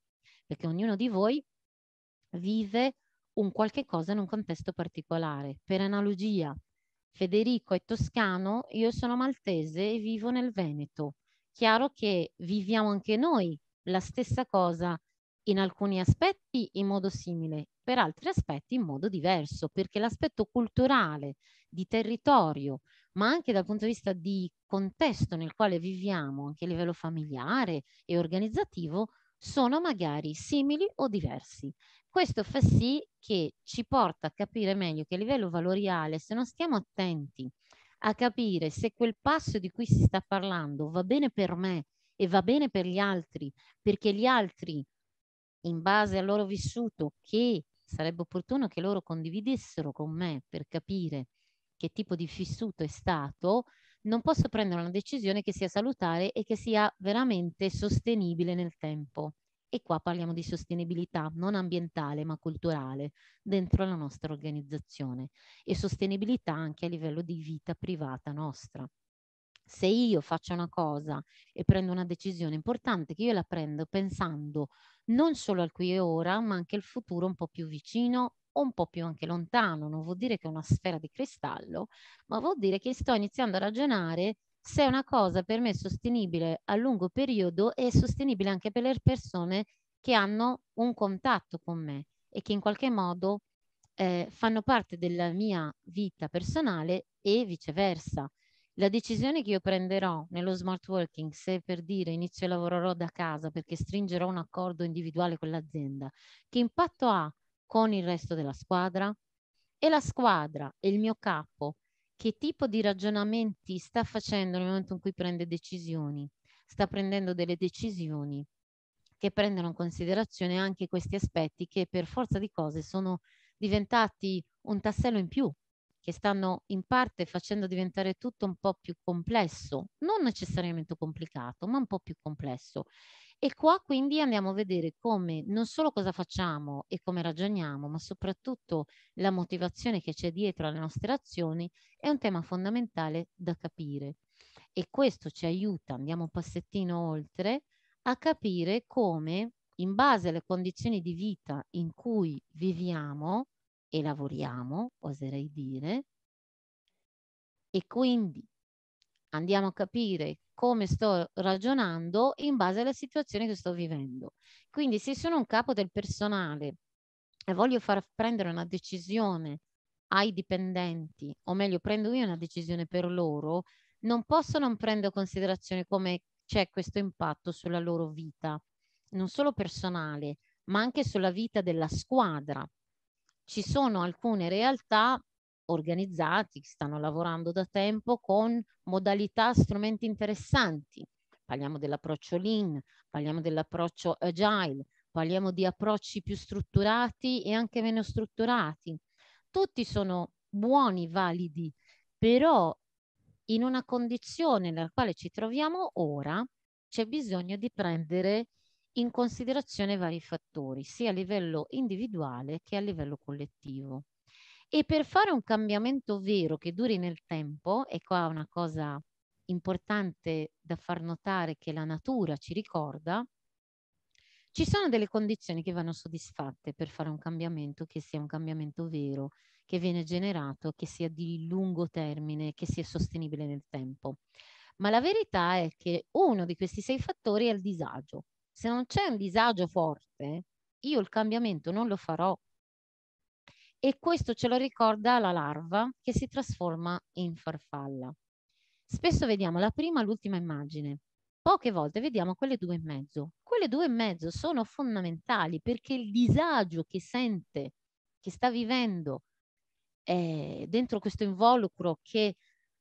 perché ognuno di voi vive un qualche cosa in un contesto particolare. Per analogia, Federico è toscano, io sono maltese e vivo nel Veneto. Chiaro che viviamo anche noi la stessa cosa in alcuni aspetti in modo simile, per altri aspetti in modo diverso, perché l'aspetto culturale di territorio, ma anche dal punto di vista di contesto nel quale viviamo, anche a livello familiare e organizzativo, sono magari simili o diversi. Questo fa sì che ci porta a capire meglio che a livello valoriale, se non stiamo attenti a capire se quel passo di cui si sta parlando va bene per me e va bene per gli altri, perché gli altri in base al loro vissuto che sarebbe opportuno che loro condividessero con me per capire che tipo di vissuto è stato, non posso prendere una decisione che sia salutare e che sia veramente sostenibile nel tempo. E qua parliamo di sostenibilità non ambientale ma culturale dentro la nostra organizzazione e sostenibilità anche a livello di vita privata nostra se io faccio una cosa e prendo una decisione importante, che io la prendo pensando non solo al qui e ora, ma anche al futuro un po' più vicino o un po' più anche lontano. Non vuol dire che è una sfera di cristallo, ma vuol dire che sto iniziando a ragionare se è una cosa per me sostenibile a lungo periodo e sostenibile anche per le persone che hanno un contatto con me e che in qualche modo eh, fanno parte della mia vita personale e viceversa. La decisione che io prenderò nello smart working, se per dire inizio e lavorerò da casa perché stringerò un accordo individuale con l'azienda, che impatto ha con il resto della squadra? E la squadra e il mio capo, che tipo di ragionamenti sta facendo nel momento in cui prende decisioni? Sta prendendo delle decisioni che prendono in considerazione anche questi aspetti che per forza di cose sono diventati un tassello in più che stanno in parte facendo diventare tutto un po' più complesso, non necessariamente complicato, ma un po' più complesso. E qua quindi andiamo a vedere come non solo cosa facciamo e come ragioniamo, ma soprattutto la motivazione che c'è dietro alle nostre azioni è un tema fondamentale da capire. E questo ci aiuta, andiamo un passettino oltre, a capire come in base alle condizioni di vita in cui viviamo, e lavoriamo, oserei dire, e quindi andiamo a capire come sto ragionando in base alla situazione che sto vivendo. Quindi se sono un capo del personale e voglio far prendere una decisione ai dipendenti, o meglio prendo io una decisione per loro, non posso non prendere in considerazione come c'è questo impatto sulla loro vita, non solo personale, ma anche sulla vita della squadra ci sono alcune realtà organizzate che stanno lavorando da tempo con modalità, strumenti interessanti. Parliamo dell'approccio lean, parliamo dell'approccio agile, parliamo di approcci più strutturati e anche meno strutturati. Tutti sono buoni, validi, però in una condizione nella quale ci troviamo ora c'è bisogno di prendere in considerazione vari fattori, sia a livello individuale che a livello collettivo. E per fare un cambiamento vero che duri nel tempo, e qua una cosa importante da far notare che la natura ci ricorda, ci sono delle condizioni che vanno soddisfatte per fare un cambiamento che sia un cambiamento vero, che viene generato, che sia di lungo termine, che sia sostenibile nel tempo. Ma la verità è che uno di questi sei fattori è il disagio se non c'è un disagio forte, io il cambiamento non lo farò. E questo ce lo ricorda la larva che si trasforma in farfalla. Spesso vediamo la prima e l'ultima immagine, poche volte vediamo quelle due e mezzo. Quelle due e mezzo sono fondamentali perché il disagio che sente, che sta vivendo eh, dentro questo involucro che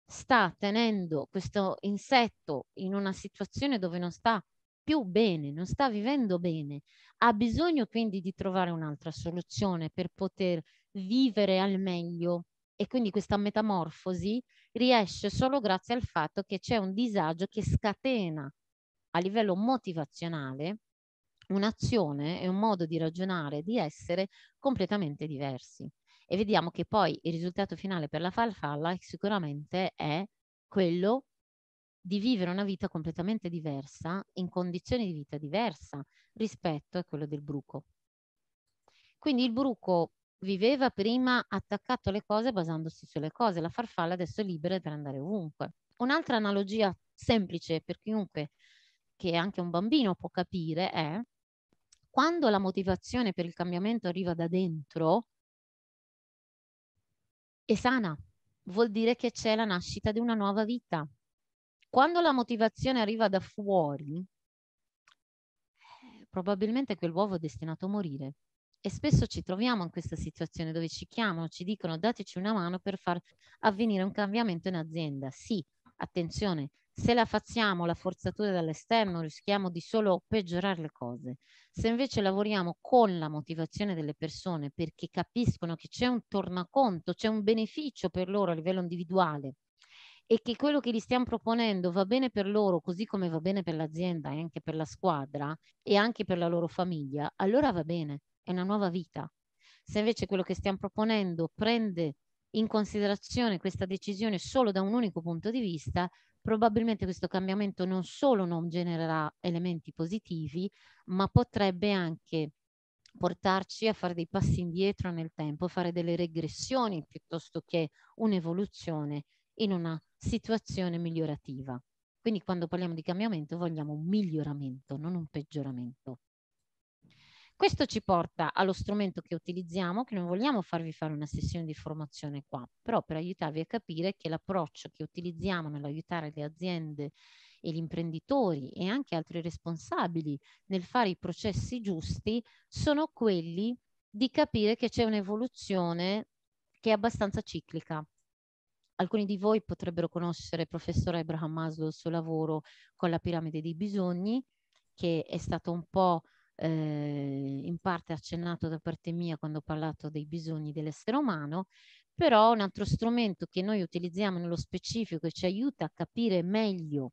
sta tenendo questo insetto in una situazione dove non sta più bene, non sta vivendo bene, ha bisogno quindi di trovare un'altra soluzione per poter vivere al meglio e quindi questa metamorfosi riesce solo grazie al fatto che c'è un disagio che scatena a livello motivazionale un'azione e un modo di ragionare, di essere completamente diversi. E vediamo che poi il risultato finale per la farfalla sicuramente è quello di vivere una vita completamente diversa, in condizioni di vita diversa rispetto a quello del bruco. Quindi il bruco viveva prima attaccato alle cose basandosi sulle cose, la farfalla adesso è libera per andare ovunque. Un'altra analogia semplice per chiunque, che anche un bambino può capire, è quando la motivazione per il cambiamento arriva da dentro, è sana, vuol dire che c'è la nascita di una nuova vita, quando la motivazione arriva da fuori, eh, probabilmente quell'uovo è destinato a morire. E spesso ci troviamo in questa situazione dove ci chiamano, ci dicono dateci una mano per far avvenire un cambiamento in azienda. Sì, attenzione, se la facciamo la forzatura dall'esterno rischiamo di solo peggiorare le cose. Se invece lavoriamo con la motivazione delle persone perché capiscono che c'è un tornaconto, c'è un beneficio per loro a livello individuale e che quello che gli stiamo proponendo va bene per loro, così come va bene per l'azienda e anche per la squadra e anche per la loro famiglia, allora va bene, è una nuova vita. Se invece quello che stiamo proponendo prende in considerazione questa decisione solo da un unico punto di vista, probabilmente questo cambiamento non solo non genererà elementi positivi, ma potrebbe anche portarci a fare dei passi indietro nel tempo, fare delle regressioni piuttosto che un'evoluzione in una situazione migliorativa. Quindi quando parliamo di cambiamento vogliamo un miglioramento, non un peggioramento. Questo ci porta allo strumento che utilizziamo, che non vogliamo farvi fare una sessione di formazione qua, però per aiutarvi a capire che l'approccio che utilizziamo nell'aiutare le aziende e gli imprenditori e anche altri responsabili nel fare i processi giusti sono quelli di capire che c'è un'evoluzione che è abbastanza ciclica. Alcuni di voi potrebbero conoscere il professor Abraham Maslow, il suo lavoro con la piramide dei bisogni, che è stato un po' eh, in parte accennato da parte mia quando ho parlato dei bisogni dell'essere umano, però un altro strumento che noi utilizziamo nello specifico e ci aiuta a capire meglio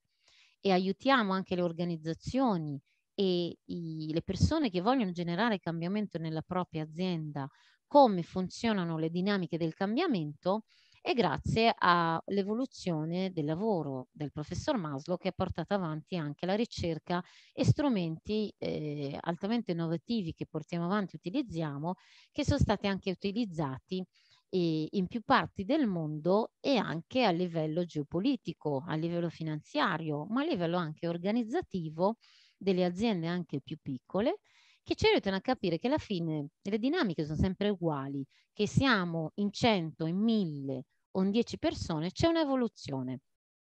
e aiutiamo anche le organizzazioni e i, le persone che vogliono generare cambiamento nella propria azienda, come funzionano le dinamiche del cambiamento, e grazie all'evoluzione del lavoro del professor Maslow che ha portato avanti anche la ricerca e strumenti eh, altamente innovativi che portiamo avanti, e utilizziamo, che sono stati anche utilizzati eh, in più parti del mondo e anche a livello geopolitico, a livello finanziario, ma a livello anche organizzativo delle aziende anche più piccole che ci aiutano a capire che alla fine le dinamiche sono sempre uguali, che siamo in 100, in 1000 o in 10 persone c'è un'evoluzione.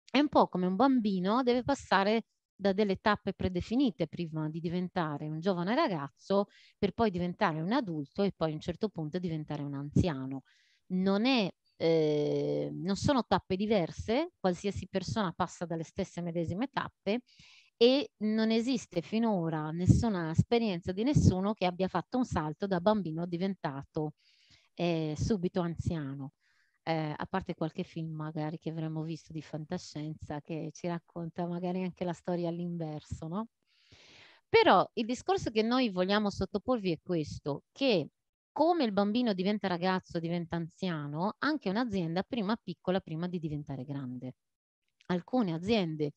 È un po' come un bambino deve passare da delle tappe predefinite prima di diventare un giovane ragazzo per poi diventare un adulto e poi a un certo punto diventare un anziano. Non, è, eh, non sono tappe diverse, qualsiasi persona passa dalle stesse medesime tappe e non esiste finora nessuna esperienza di nessuno che abbia fatto un salto da bambino diventato eh, subito anziano eh, a parte qualche film magari che avremmo visto di fantascienza che ci racconta magari anche la storia all'inverso, no? Però il discorso che noi vogliamo sottoporvi è questo, che come il bambino diventa ragazzo, diventa anziano, anche un'azienda prima piccola, prima di diventare grande. Alcune aziende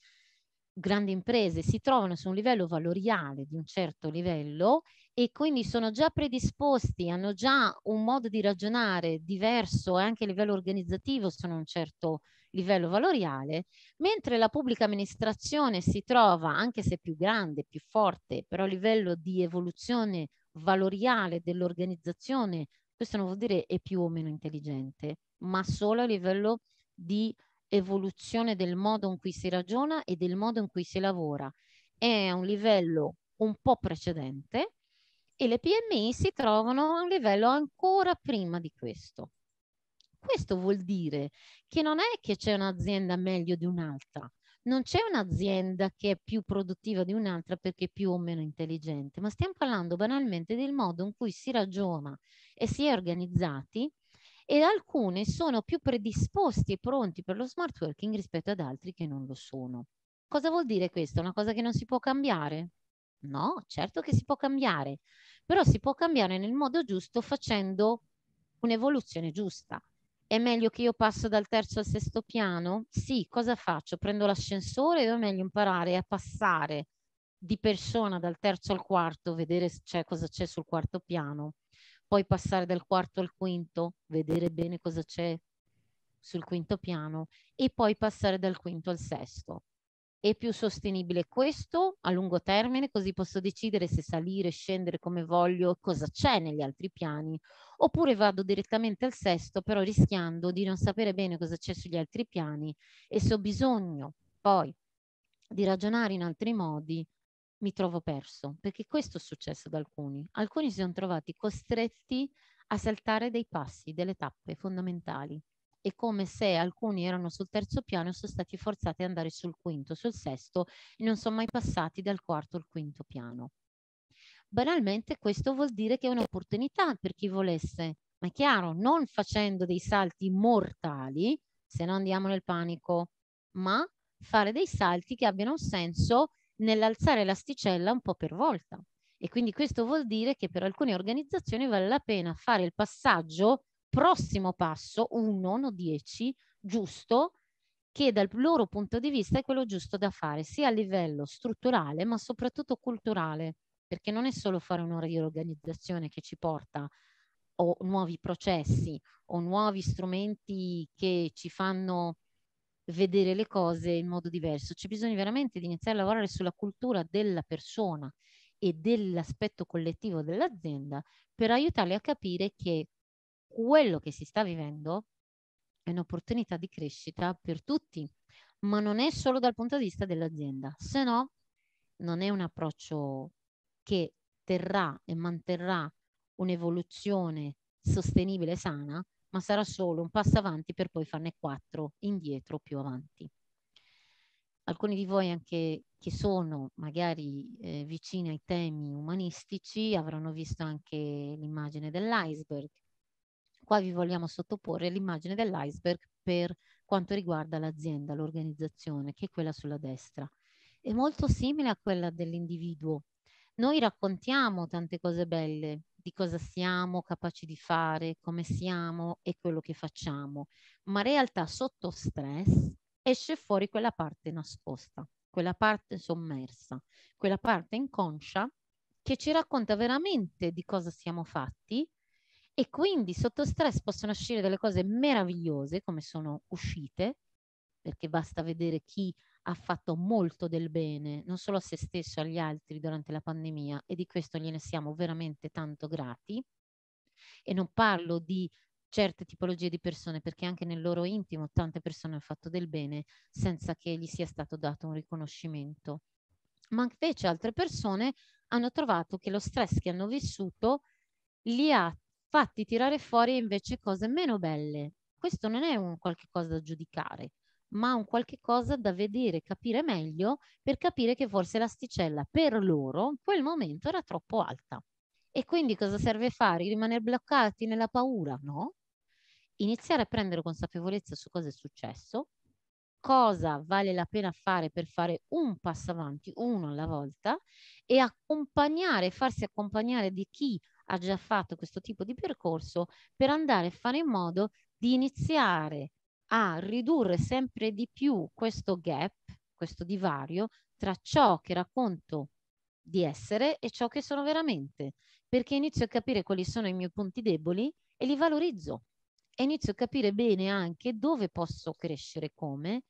grandi imprese si trovano su un livello valoriale di un certo livello e quindi sono già predisposti, hanno già un modo di ragionare diverso e anche a livello organizzativo sono un certo livello valoriale, mentre la pubblica amministrazione si trova, anche se più grande, più forte, però a livello di evoluzione valoriale dell'organizzazione, questo non vuol dire è più o meno intelligente, ma solo a livello di evoluzione del modo in cui si ragiona e del modo in cui si lavora. È a un livello un po' precedente e le PMI si trovano a un livello ancora prima di questo. Questo vuol dire che non è che c'è un'azienda meglio di un'altra, non c'è un'azienda che è più produttiva di un'altra perché è più o meno intelligente, ma stiamo parlando banalmente del modo in cui si ragiona e si è organizzati ed alcune sono più predisposti e pronti per lo smart working rispetto ad altri che non lo sono. Cosa vuol dire questo? Una cosa che non si può cambiare? No, certo che si può cambiare, però si può cambiare nel modo giusto facendo un'evoluzione giusta. È meglio che io passo dal terzo al sesto piano? Sì, cosa faccio? Prendo l'ascensore o è meglio imparare a passare di persona dal terzo al quarto, vedere c'è, cioè, cosa c'è sul quarto piano? poi passare dal quarto al quinto, vedere bene cosa c'è sul quinto piano e poi passare dal quinto al sesto. È più sostenibile questo a lungo termine, così posso decidere se salire, scendere come voglio, cosa c'è negli altri piani, oppure vado direttamente al sesto, però rischiando di non sapere bene cosa c'è sugli altri piani e se ho bisogno poi di ragionare in altri modi, mi trovo perso, perché questo è successo ad alcuni. Alcuni si sono trovati costretti a saltare dei passi, delle tappe fondamentali. È come se alcuni erano sul terzo piano e sono stati forzati ad andare sul quinto, sul sesto e non sono mai passati dal quarto al quinto piano. Banalmente questo vuol dire che è un'opportunità per chi volesse, ma è chiaro, non facendo dei salti mortali, se no andiamo nel panico, ma fare dei salti che abbiano un senso nell'alzare l'asticella un po' per volta. E quindi questo vuol dire che per alcune organizzazioni vale la pena fare il passaggio, prossimo passo, uno, non dieci, giusto, che dal loro punto di vista è quello giusto da fare, sia a livello strutturale ma soprattutto culturale, perché non è solo fare un'ora di organizzazione che ci porta o nuovi processi o nuovi strumenti che ci fanno vedere le cose in modo diverso. C'è bisogno veramente di iniziare a lavorare sulla cultura della persona e dell'aspetto collettivo dell'azienda per aiutarli a capire che quello che si sta vivendo è un'opportunità di crescita per tutti, ma non è solo dal punto di vista dell'azienda, se no non è un approccio che terrà e manterrà un'evoluzione sostenibile e sana, ma sarà solo un passo avanti per poi farne quattro indietro più avanti. Alcuni di voi anche che sono magari eh, vicini ai temi umanistici avranno visto anche l'immagine dell'iceberg. Qua vi vogliamo sottoporre l'immagine dell'iceberg per quanto riguarda l'azienda, l'organizzazione, che è quella sulla destra. È molto simile a quella dell'individuo. Noi raccontiamo tante cose belle, di cosa siamo capaci di fare, come siamo e quello che facciamo, ma in realtà sotto stress esce fuori quella parte nascosta, quella parte sommersa, quella parte inconscia che ci racconta veramente di cosa siamo fatti e quindi sotto stress possono uscire delle cose meravigliose come sono uscite, perché basta vedere chi ha fatto molto del bene, non solo a se stesso, agli altri durante la pandemia e di questo gliene siamo veramente tanto grati. E non parlo di certe tipologie di persone perché anche nel loro intimo tante persone hanno fatto del bene senza che gli sia stato dato un riconoscimento. Ma invece altre persone hanno trovato che lo stress che hanno vissuto li ha fatti tirare fuori invece cose meno belle. Questo non è un qualche cosa da giudicare, ma un qualche cosa da vedere, capire meglio per capire che forse l'asticella per loro in quel momento era troppo alta. E quindi cosa serve fare? Rimanere bloccati nella paura? No. Iniziare a prendere consapevolezza su cosa è successo, cosa vale la pena fare per fare un passo avanti, uno alla volta, e accompagnare, farsi accompagnare di chi ha già fatto questo tipo di percorso per andare a fare in modo di iniziare a ridurre sempre di più questo gap, questo divario tra ciò che racconto di essere e ciò che sono veramente, perché inizio a capire quali sono i miei punti deboli e li valorizzo e inizio a capire bene anche dove posso crescere come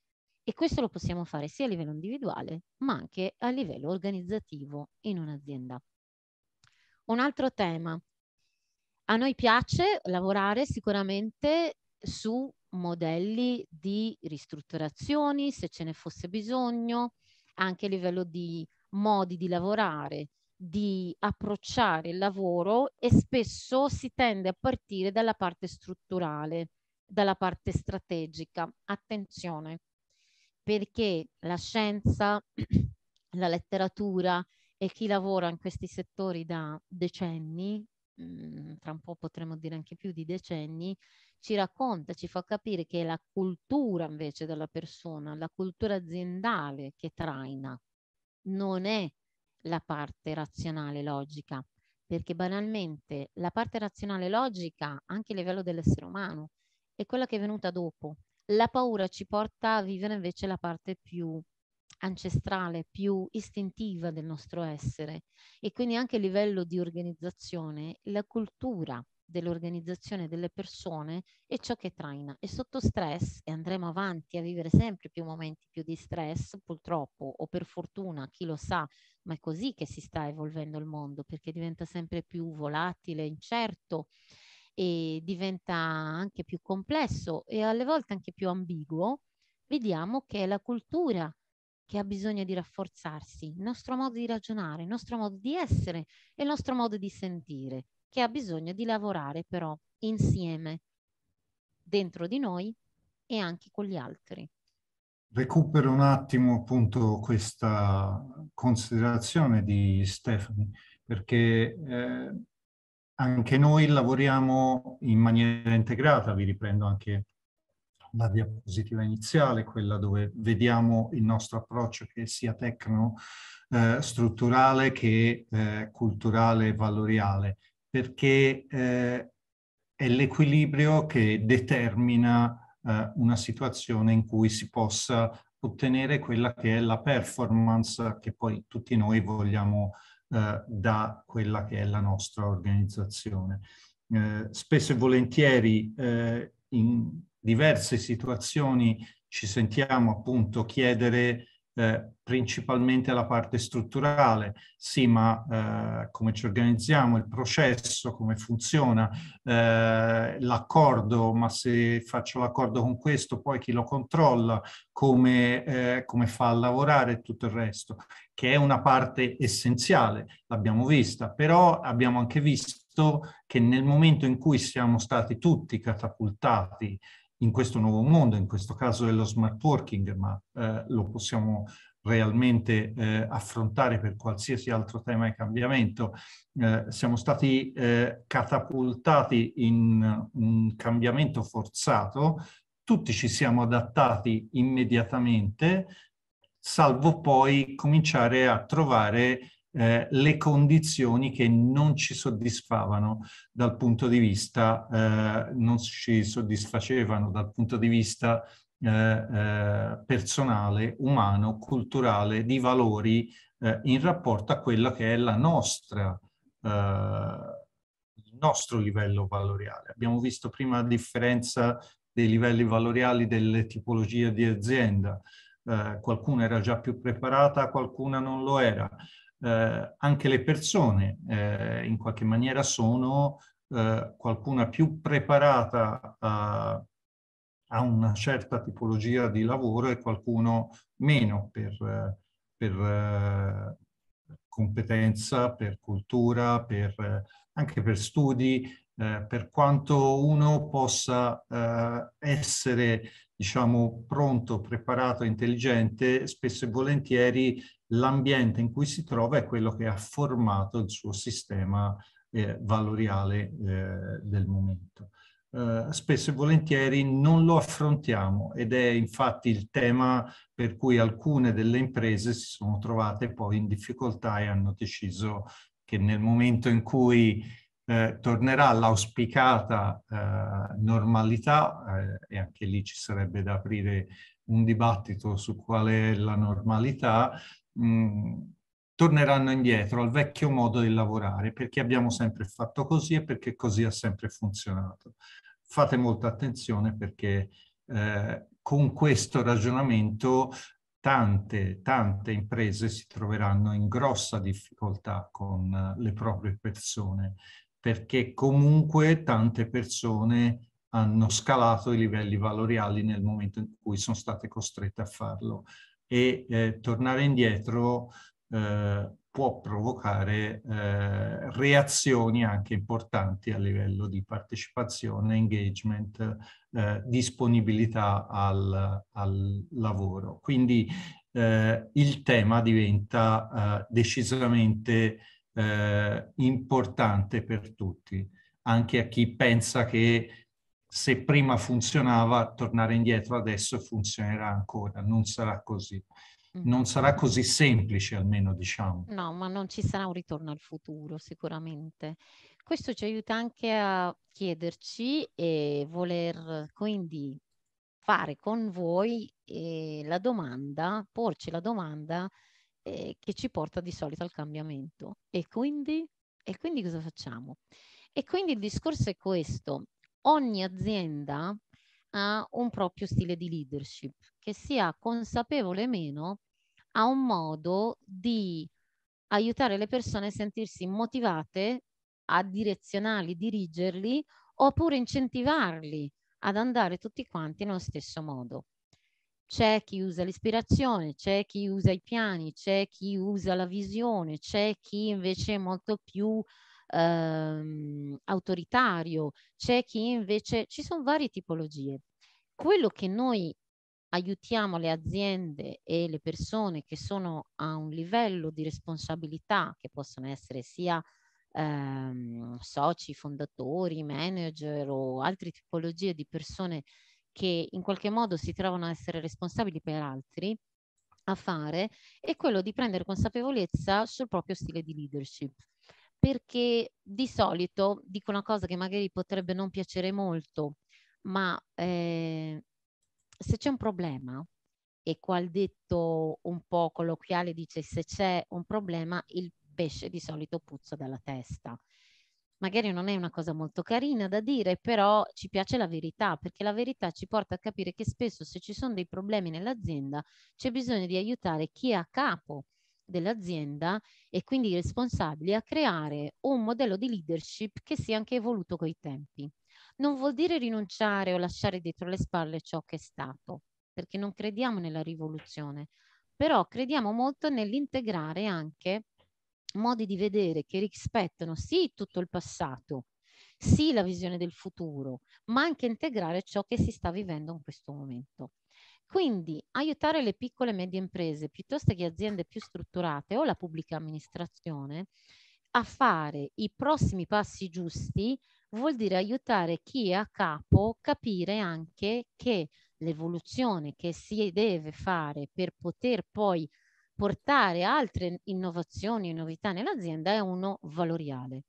e questo lo possiamo fare sia a livello individuale ma anche a livello organizzativo in un'azienda. Un altro tema. A noi piace lavorare sicuramente su modelli di ristrutturazioni se ce ne fosse bisogno, anche a livello di modi di lavorare, di approcciare il lavoro e spesso si tende a partire dalla parte strutturale, dalla parte strategica. Attenzione, perché la scienza, [CLEARS THROAT] la letteratura e chi lavora in questi settori da decenni, mm, tra un po' potremmo dire anche più di decenni, ci racconta, ci fa capire che è la cultura invece della persona, la cultura aziendale che traina, non è la parte razionale logica, perché banalmente la parte razionale logica, anche a livello dell'essere umano, è quella che è venuta dopo. La paura ci porta a vivere invece la parte più ancestrale, più istintiva del nostro essere e quindi anche a livello di organizzazione, la cultura dell'organizzazione delle persone e ciò che traina. E sotto stress, e andremo avanti a vivere sempre più momenti più di stress, purtroppo o per fortuna, chi lo sa, ma è così che si sta evolvendo il mondo, perché diventa sempre più volatile, incerto e diventa anche più complesso e alle volte anche più ambiguo, vediamo che è la cultura che ha bisogno di rafforzarsi, il nostro modo di ragionare, il nostro modo di essere e il nostro modo di sentire che ha bisogno di lavorare però insieme, dentro di noi e anche con gli altri. Recupero un attimo appunto questa considerazione di Stefani, perché eh, anche noi lavoriamo in maniera integrata, vi riprendo anche la diapositiva iniziale, quella dove vediamo il nostro approccio che sia tecno, eh, strutturale che eh, culturale e valoriale perché eh, è l'equilibrio che determina eh, una situazione in cui si possa ottenere quella che è la performance che poi tutti noi vogliamo eh, da quella che è la nostra organizzazione. Eh, spesso e volentieri eh, in diverse situazioni ci sentiamo appunto chiedere eh, principalmente la parte strutturale, sì, ma eh, come ci organizziamo, il processo, come funziona, eh, l'accordo, ma se faccio l'accordo con questo, poi chi lo controlla, come, eh, come fa a lavorare e tutto il resto, che è una parte essenziale, l'abbiamo vista, però abbiamo anche visto che nel momento in cui siamo stati tutti catapultati in questo nuovo mondo, in questo caso dello smart working, ma eh, lo possiamo realmente eh, affrontare per qualsiasi altro tema di cambiamento. Eh, siamo stati eh, catapultati in un cambiamento forzato, tutti ci siamo adattati immediatamente, salvo poi cominciare a trovare eh, le condizioni che non ci soddisfavano dal punto di vista, eh, non ci soddisfacevano dal punto di vista eh, eh personale, umano, culturale, di valori eh, in rapporto a quello che è la nostra eh, il nostro livello valoriale. Abbiamo visto prima la differenza dei livelli valoriali delle tipologie di azienda. Eh, qualcuna era già più preparata, qualcuna non lo era eh, anche le persone eh, in qualche maniera sono eh, qualcuna più preparata a, a, una certa tipologia di lavoro e qualcuno meno per, per eh, competenza, per cultura, per, anche per studi, eh, per quanto uno possa eh, essere diciamo, pronto, preparato, intelligente, spesso e volentieri l'ambiente in cui si trova è quello che ha formato il suo sistema eh, valoriale eh, del momento. Eh, spesso e volentieri non lo affrontiamo ed è infatti il tema per cui alcune delle imprese si sono trovate poi in difficoltà e hanno deciso che nel momento in cui eh, tornerà l'auspicata eh, normalità eh, e anche lì ci sarebbe da aprire un dibattito su qual è la normalità, mh, mm, torneranno indietro al vecchio modo di lavorare perché abbiamo sempre fatto così e perché così ha sempre funzionato. Fate molta attenzione perché eh, con questo ragionamento tante, tante imprese si troveranno in grossa difficoltà con le proprie persone perché comunque tante persone hanno scalato i livelli valoriali nel momento in cui sono state costrette a farlo e eh, tornare indietro eh, può provocare eh, reazioni anche importanti a livello di partecipazione, engagement, eh, disponibilità al, al, lavoro. Quindi eh, il tema diventa eh, decisamente eh, importante per tutti, anche a chi pensa che se prima funzionava, tornare indietro adesso funzionerà ancora, non sarà così. Mm. Non sarà così semplice, almeno diciamo. No, ma non ci sarà un ritorno al futuro, sicuramente. Questo ci aiuta anche a chiederci e voler quindi fare con voi eh, la domanda, porci la domanda eh, che ci porta di solito al cambiamento. E quindi, e quindi cosa facciamo? E quindi il discorso è questo. Ogni azienda ha un proprio stile di leadership, che sia consapevole o meno, ha un modo di aiutare le persone a sentirsi motivate a direzionarli, dirigerli, oppure incentivarli ad andare tutti quanti nello stesso modo. C'è chi usa l'ispirazione, c'è chi usa i piani, c'è chi usa la visione, c'è chi invece è molto più ehm, autoritario, c'è chi invece... Ci sono varie tipologie. Quello che noi aiutiamo le aziende e le persone che sono a un livello di responsabilità, che possono essere sia ehm, soci, fondatori, manager o altre tipologie di persone che in qualche modo si trovano a essere responsabili per altri a fare è quello di prendere consapevolezza sul proprio stile di leadership perché di solito dico una cosa che magari potrebbe non piacere molto, ma eh, se c'è un problema, e qua il detto un po' colloquiale dice se c'è un problema il pesce di solito puzza dalla testa magari non è una cosa molto carina da dire, però ci piace la verità, perché la verità ci porta a capire che spesso se ci sono dei problemi nell'azienda c'è bisogno di aiutare chi è a capo dell'azienda e quindi i responsabili a creare un modello di leadership che sia anche evoluto coi tempi. Non vuol dire rinunciare o lasciare dietro le spalle ciò che è stato, perché non crediamo nella rivoluzione, però crediamo molto nell'integrare anche modi di vedere che rispettano sì tutto il passato, sì la visione del futuro, ma anche integrare ciò che si sta vivendo in questo momento. Quindi aiutare le piccole e medie imprese piuttosto che aziende più strutturate o la pubblica amministrazione a fare i prossimi passi giusti vuol dire aiutare chi è a capo capire anche che l'evoluzione che si deve fare per poter poi portare altre innovazioni e novità nell'azienda è uno valoriale.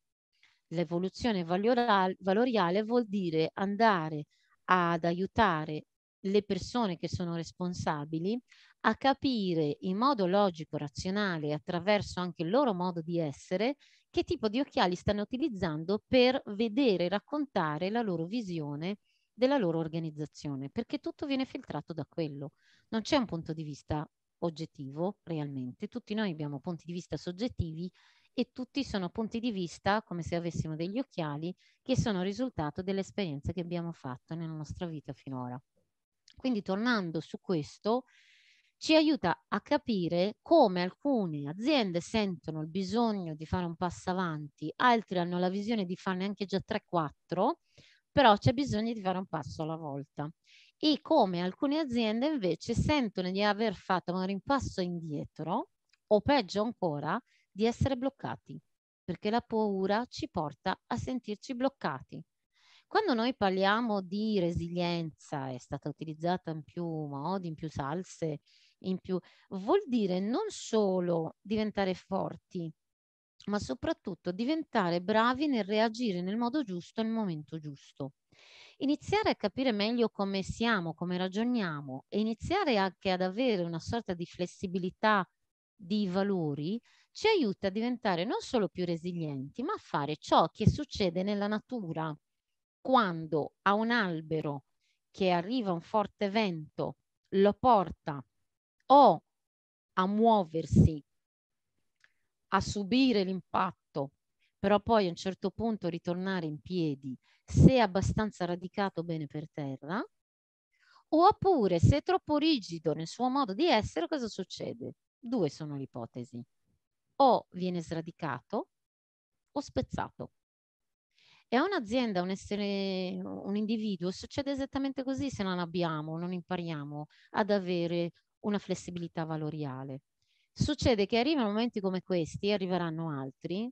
L'evoluzione valoriale vuol dire andare ad aiutare le persone che sono responsabili a capire in modo logico, razionale, attraverso anche il loro modo di essere, che tipo di occhiali stanno utilizzando per vedere e raccontare la loro visione della loro organizzazione, perché tutto viene filtrato da quello. Non c'è un punto di vista oggettivo realmente. Tutti noi abbiamo punti di vista soggettivi e tutti sono punti di vista come se avessimo degli occhiali che sono risultato delle esperienze che abbiamo fatto nella nostra vita finora. Quindi tornando su questo, ci aiuta a capire come alcune aziende sentono il bisogno di fare un passo avanti, altre hanno la visione di farne anche già 3-4, però c'è bisogno di fare un passo alla volta e come alcune aziende invece sentono di aver fatto un rimpasso indietro o peggio ancora di essere bloccati, perché la paura ci porta a sentirci bloccati. Quando noi parliamo di resilienza, è stata utilizzata in più modi, in più salse, in più, vuol dire non solo diventare forti, ma soprattutto diventare bravi nel reagire nel modo giusto al momento giusto iniziare a capire meglio come siamo, come ragioniamo e iniziare anche ad avere una sorta di flessibilità di valori ci aiuta a diventare non solo più resilienti, ma a fare ciò che succede nella natura quando a un albero che arriva un forte vento lo porta o a muoversi, a subire l'impatto però poi a un certo punto ritornare in piedi se è abbastanza radicato bene per terra, oppure se è troppo rigido nel suo modo di essere, cosa succede? Due sono le ipotesi. O viene sradicato o spezzato. E a un'azienda, un, essere, un individuo, succede esattamente così se non abbiamo, non impariamo ad avere una flessibilità valoriale. Succede che arrivano momenti come questi, arriveranno altri,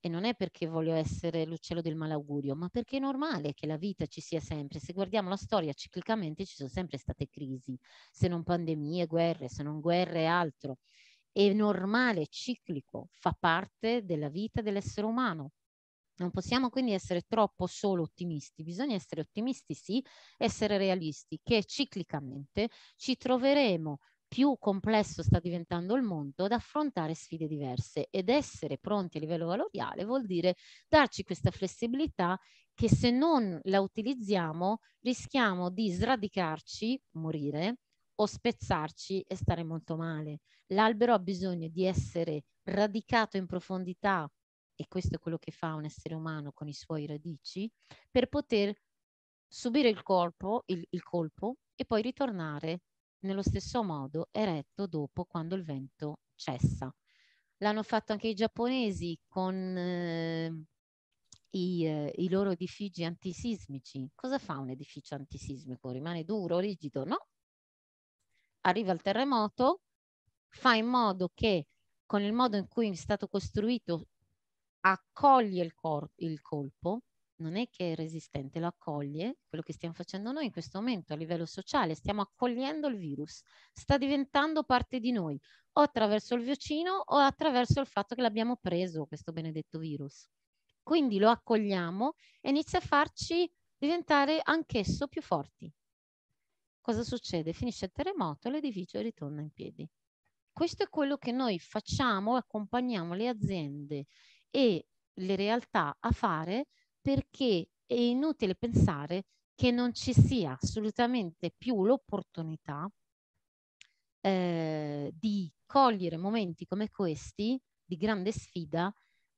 e non è perché voglio essere l'uccello del malaugurio, ma perché è normale che la vita ci sia sempre. Se guardiamo la storia ciclicamente ci sono sempre state crisi, se non pandemie, guerre, se non guerre e altro. È normale, ciclico, fa parte della vita dell'essere umano. Non possiamo quindi essere troppo solo ottimisti, bisogna essere ottimisti sì, essere realisti, che ciclicamente ci troveremo più complesso sta diventando il mondo ad affrontare sfide diverse ed essere pronti a livello valoriale vuol dire darci questa flessibilità che se non la utilizziamo rischiamo di sradicarci, morire o spezzarci e stare molto male. L'albero ha bisogno di essere radicato in profondità e questo è quello che fa un essere umano con i suoi radici per poter subire il, corpo, il, il colpo e poi ritornare nello stesso modo eretto dopo quando il vento cessa. L'hanno fatto anche i giapponesi con eh, i, eh, i, loro edifici antisismici. Cosa fa un edificio antisismico? Rimane duro, rigido? No. Arriva il terremoto, fa in modo che con il modo in cui è stato costruito accoglie il, il colpo non è che è resistente, lo accoglie, quello che stiamo facendo noi in questo momento a livello sociale, stiamo accogliendo il virus, sta diventando parte di noi, o attraverso il vaccino o attraverso il fatto che l'abbiamo preso questo benedetto virus. Quindi lo accogliamo e inizia a farci diventare anch'esso più forti. Cosa succede? Finisce il terremoto, l'edificio ritorna in piedi. Questo è quello che noi facciamo, accompagniamo le aziende e le realtà a fare perché è inutile pensare che non ci sia assolutamente più l'opportunità eh, di cogliere momenti come questi di grande sfida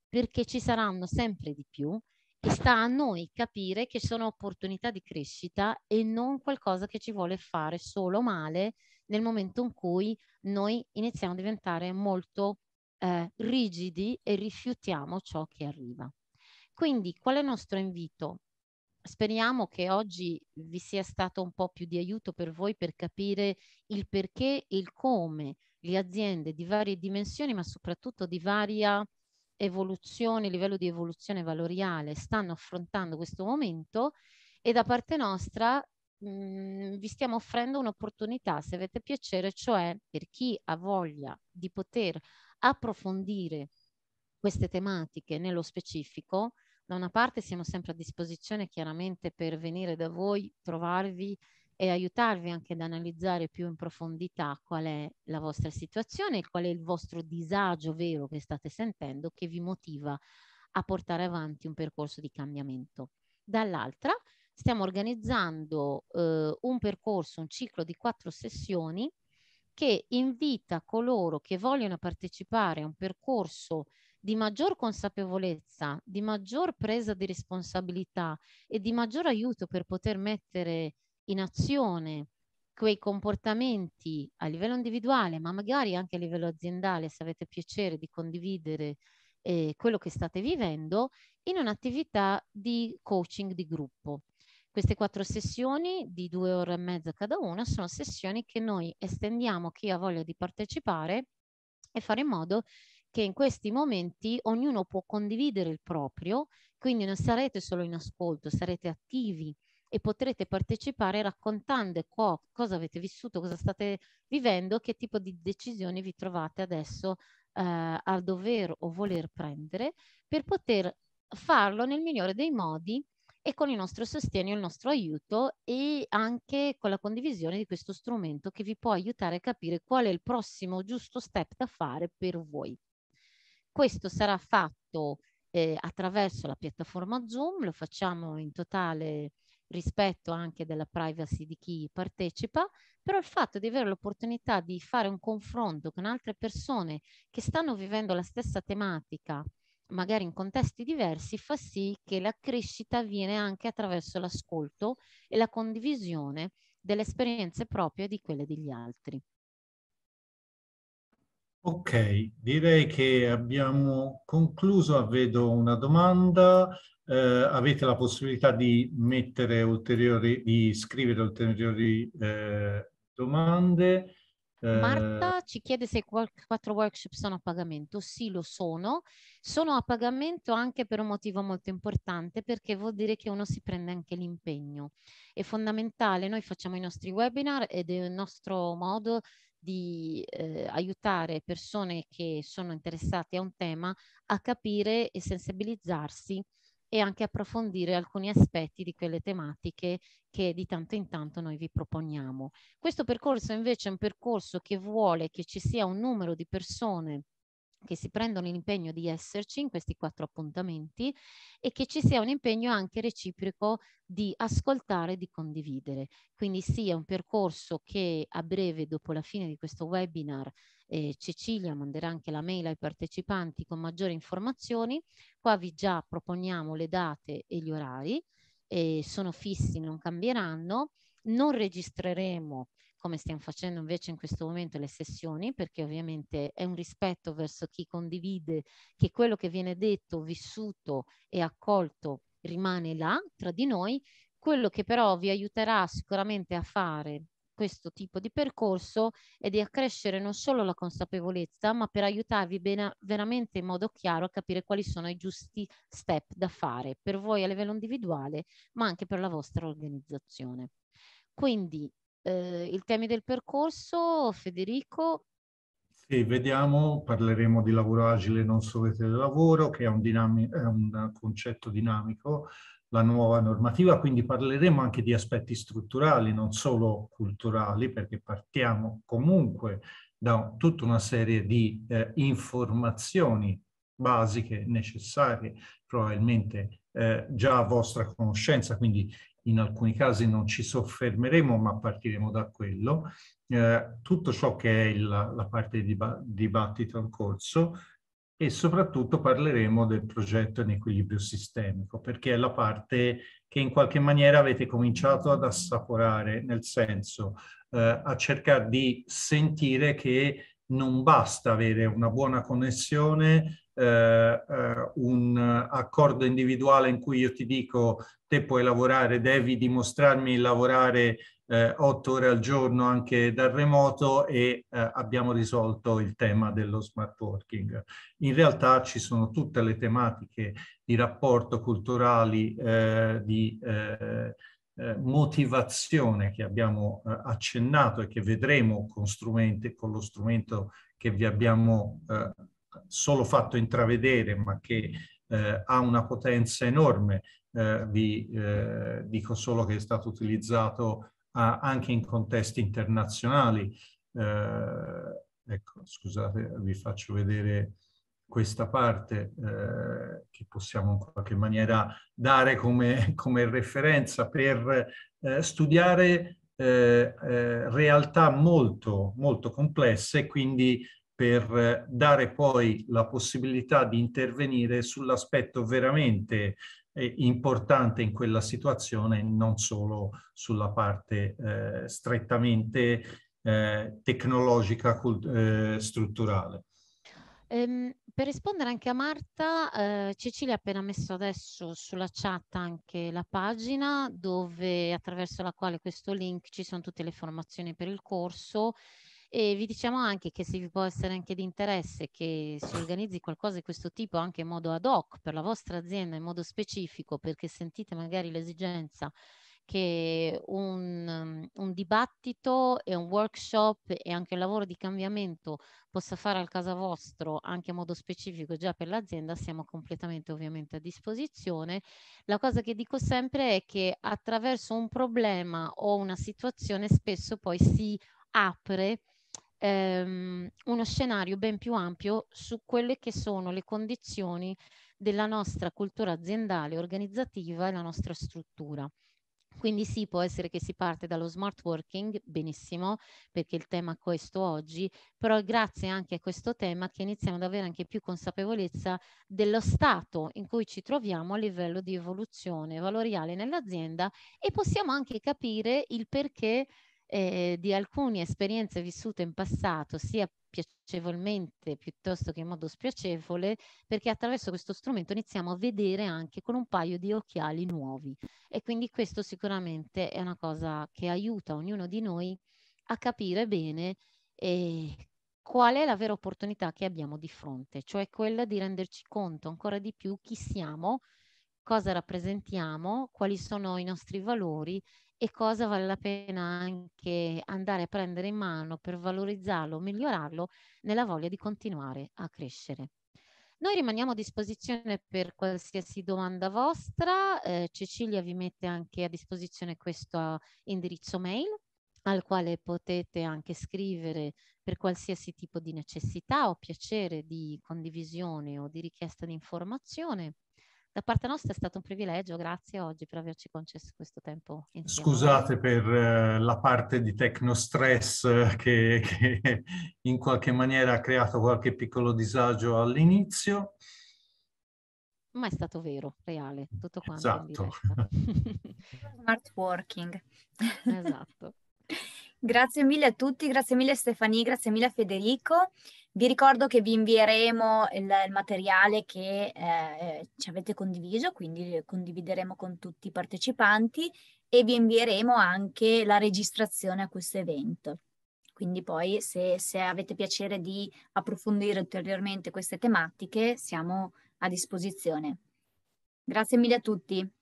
perché ci saranno sempre di più e sta a noi capire che sono opportunità di crescita e non qualcosa che ci vuole fare solo male nel momento in cui noi iniziamo a diventare molto eh, rigidi e rifiutiamo ciò che arriva. Quindi qual è il nostro invito? Speriamo che oggi vi sia stato un po' più di aiuto per voi per capire il perché e il come le aziende di varie dimensioni, ma soprattutto di varia evoluzione, livello di evoluzione valoriale, stanno affrontando questo momento e da parte nostra mh, mm, vi stiamo offrendo un'opportunità, se avete piacere, cioè per chi ha voglia di poter approfondire queste tematiche nello specifico, da una parte siamo sempre a disposizione chiaramente per venire da voi, trovarvi e aiutarvi anche ad analizzare più in profondità qual è la vostra situazione, qual è il vostro disagio vero che state sentendo che vi motiva a portare avanti un percorso di cambiamento. Dall'altra stiamo organizzando eh, un percorso, un ciclo di quattro sessioni che invita coloro che vogliono partecipare a un percorso di maggior consapevolezza, di maggior presa di responsabilità e di maggior aiuto per poter mettere in azione quei comportamenti a livello individuale, ma magari anche a livello aziendale, se avete piacere di condividere eh, quello che state vivendo, in un'attività di coaching di gruppo. Queste quattro sessioni di due ore e mezza cada una sono sessioni che noi estendiamo a chi ha voglia di partecipare e fare in modo che in questi momenti ognuno può condividere il proprio, quindi non sarete solo in ascolto, sarete attivi e potrete partecipare raccontando co cosa avete vissuto, cosa state vivendo, che tipo di decisioni vi trovate adesso eh, a dover o voler prendere per poter farlo nel migliore dei modi e con il nostro sostegno, il nostro aiuto e anche con la condivisione di questo strumento che vi può aiutare a capire qual è il prossimo giusto step da fare per voi. Questo sarà fatto eh, attraverso la piattaforma Zoom, lo facciamo in totale rispetto anche della privacy di chi partecipa, però il fatto di avere l'opportunità di fare un confronto con altre persone che stanno vivendo la stessa tematica, magari in contesti diversi, fa sì che la crescita avviene anche attraverso l'ascolto e la condivisione delle esperienze proprie e di quelle degli altri. Ok, direi che abbiamo concluso. Vedo una domanda. Eh, avete la possibilità di mettere ulteriori, di scrivere ulteriori eh, domande. Eh... Marta ci chiede se quattro workshop sono a pagamento. Sì, lo sono. Sono a pagamento anche per un motivo molto importante, perché vuol dire che uno si prende anche l'impegno. È fondamentale, noi facciamo i nostri webinar ed è il nostro modo di eh, aiutare persone che sono interessate a un tema a capire e sensibilizzarsi e anche approfondire alcuni aspetti di quelle tematiche che di tanto in tanto noi vi proponiamo. Questo percorso invece è un percorso che vuole che ci sia un numero di persone che si prendono l'impegno di esserci in questi quattro appuntamenti e che ci sia un impegno anche reciproco di ascoltare e di condividere. Quindi sì, è un percorso che a breve, dopo la fine di questo webinar, eh, Cecilia manderà anche la mail ai partecipanti con maggiori informazioni. Qua vi già proponiamo le date e gli orari, eh, sono fissi, non cambieranno. Non registreremo come stiamo facendo invece in questo momento le sessioni, perché ovviamente è un rispetto verso chi condivide che quello che viene detto, vissuto e accolto rimane là tra di noi, quello che però vi aiuterà sicuramente a fare questo tipo di percorso è di accrescere non solo la consapevolezza, ma per aiutarvi bene, veramente in modo chiaro a capire quali sono i giusti step da fare per voi a livello individuale, ma anche per la vostra organizzazione. Quindi eh, il tema del percorso, Federico? Sì, vediamo, parleremo di lavoro agile non solo del lavoro, che è un, dinamico, è un concetto dinamico, la nuova normativa, quindi parleremo anche di aspetti strutturali, non solo culturali, perché partiamo comunque da tutta una serie di eh, informazioni basiche necessarie, probabilmente eh, già a vostra conoscenza, quindi in alcuni casi non ci soffermeremo, ma partiremo da quello. Eh, tutto ciò che è il, la parte di dibattito in corso e soprattutto parleremo del progetto in equilibrio sistemico, perché è la parte che in qualche maniera avete cominciato ad assaporare, nel senso eh, a cercare di sentire che non basta avere una buona connessione, eh, eh un accordo individuale in cui io ti dico te puoi lavorare, devi dimostrarmi lavorare eh, otto ore al giorno anche dal remoto e eh, abbiamo risolto il tema dello smart working. In realtà ci sono tutte le tematiche di rapporto culturali, eh, di eh, eh, motivazione che abbiamo eh, accennato e che vedremo con, strumenti, con lo strumento che vi abbiamo solo fatto intravedere, ma che ha una potenza enorme eh, di, eh, dico solo che è stato utilizzato a, anche in contesti internazionali. Eh, ecco, scusate, vi faccio vedere questa parte eh, che possiamo in qualche maniera dare come, [LAUGHS] come referenza per eh, studiare eh, realtà molto, molto complesse, quindi per dare poi la possibilità di intervenire sull'aspetto veramente importante in quella situazione, non solo sulla parte eh, strettamente eh, tecnologica eh, strutturale. Ehm, per rispondere anche a Marta, eh, Cecilia ha appena messo adesso sulla chat anche la pagina dove, attraverso la quale questo link ci sono tutte le informazioni per il corso e vi diciamo anche che se vi può essere anche di interesse che si organizzi qualcosa di questo tipo anche in modo ad hoc per la vostra azienda in modo specifico, perché sentite magari l'esigenza che un, ehm, un, dibattito e un workshop e anche un lavoro di cambiamento possa fare al caso vostro anche in modo specifico già per l'azienda siamo completamente ovviamente a disposizione la cosa che dico sempre è che attraverso un problema o una situazione spesso poi si apre ehm, uno scenario ben più ampio su quelle che sono le condizioni della nostra cultura aziendale, organizzativa e la nostra struttura. Quindi sì, può essere che si parte dallo smart working, benissimo, perché il tema è questo oggi, però è grazie anche a questo tema che iniziamo ad avere anche più consapevolezza dello stato in cui ci troviamo a livello di evoluzione valoriale nell'azienda e possiamo anche capire il perché eh, di alcune esperienze vissute in passato, sia piacevolmente piuttosto che in modo spiacevole, perché attraverso questo strumento iniziamo a vedere anche con un paio di occhiali nuovi. E quindi questo sicuramente è una cosa che aiuta ognuno di noi a capire bene eh, qual è la vera opportunità che abbiamo di fronte, cioè quella di renderci conto ancora di più chi siamo, cosa rappresentiamo, quali sono i nostri valori e cosa vale la pena anche andare a prendere in mano per valorizzarlo, migliorarlo nella voglia di continuare a crescere. Noi rimaniamo a disposizione per qualsiasi domanda vostra, eh, Cecilia vi mette anche a disposizione questo ah, indirizzo mail al quale potete anche scrivere per qualsiasi tipo di necessità o piacere di condivisione o di richiesta di informazione. Da parte nostra è stato un privilegio, grazie oggi per averci concesso questo tempo. Insieme. Scusate per eh, la parte di tecnostress eh, che, [LAUGHS] che in qualche maniera ha creato qualche piccolo disagio all'inizio ma è stato vero, reale, tutto quanto esatto. [LAUGHS] [LAUGHS] Smart working. esatto. Grazie mille a tutti, grazie mille Stefani, grazie mille Federico. Vi ricordo che vi invieremo il, il materiale che eh, eh, ci avete condiviso, quindi condivideremo con tutti i partecipanti e vi invieremo anche la registrazione a questo evento. Quindi poi se, se avete piacere di approfondire ulteriormente queste tematiche siamo a disposizione. Grazie mille a tutti.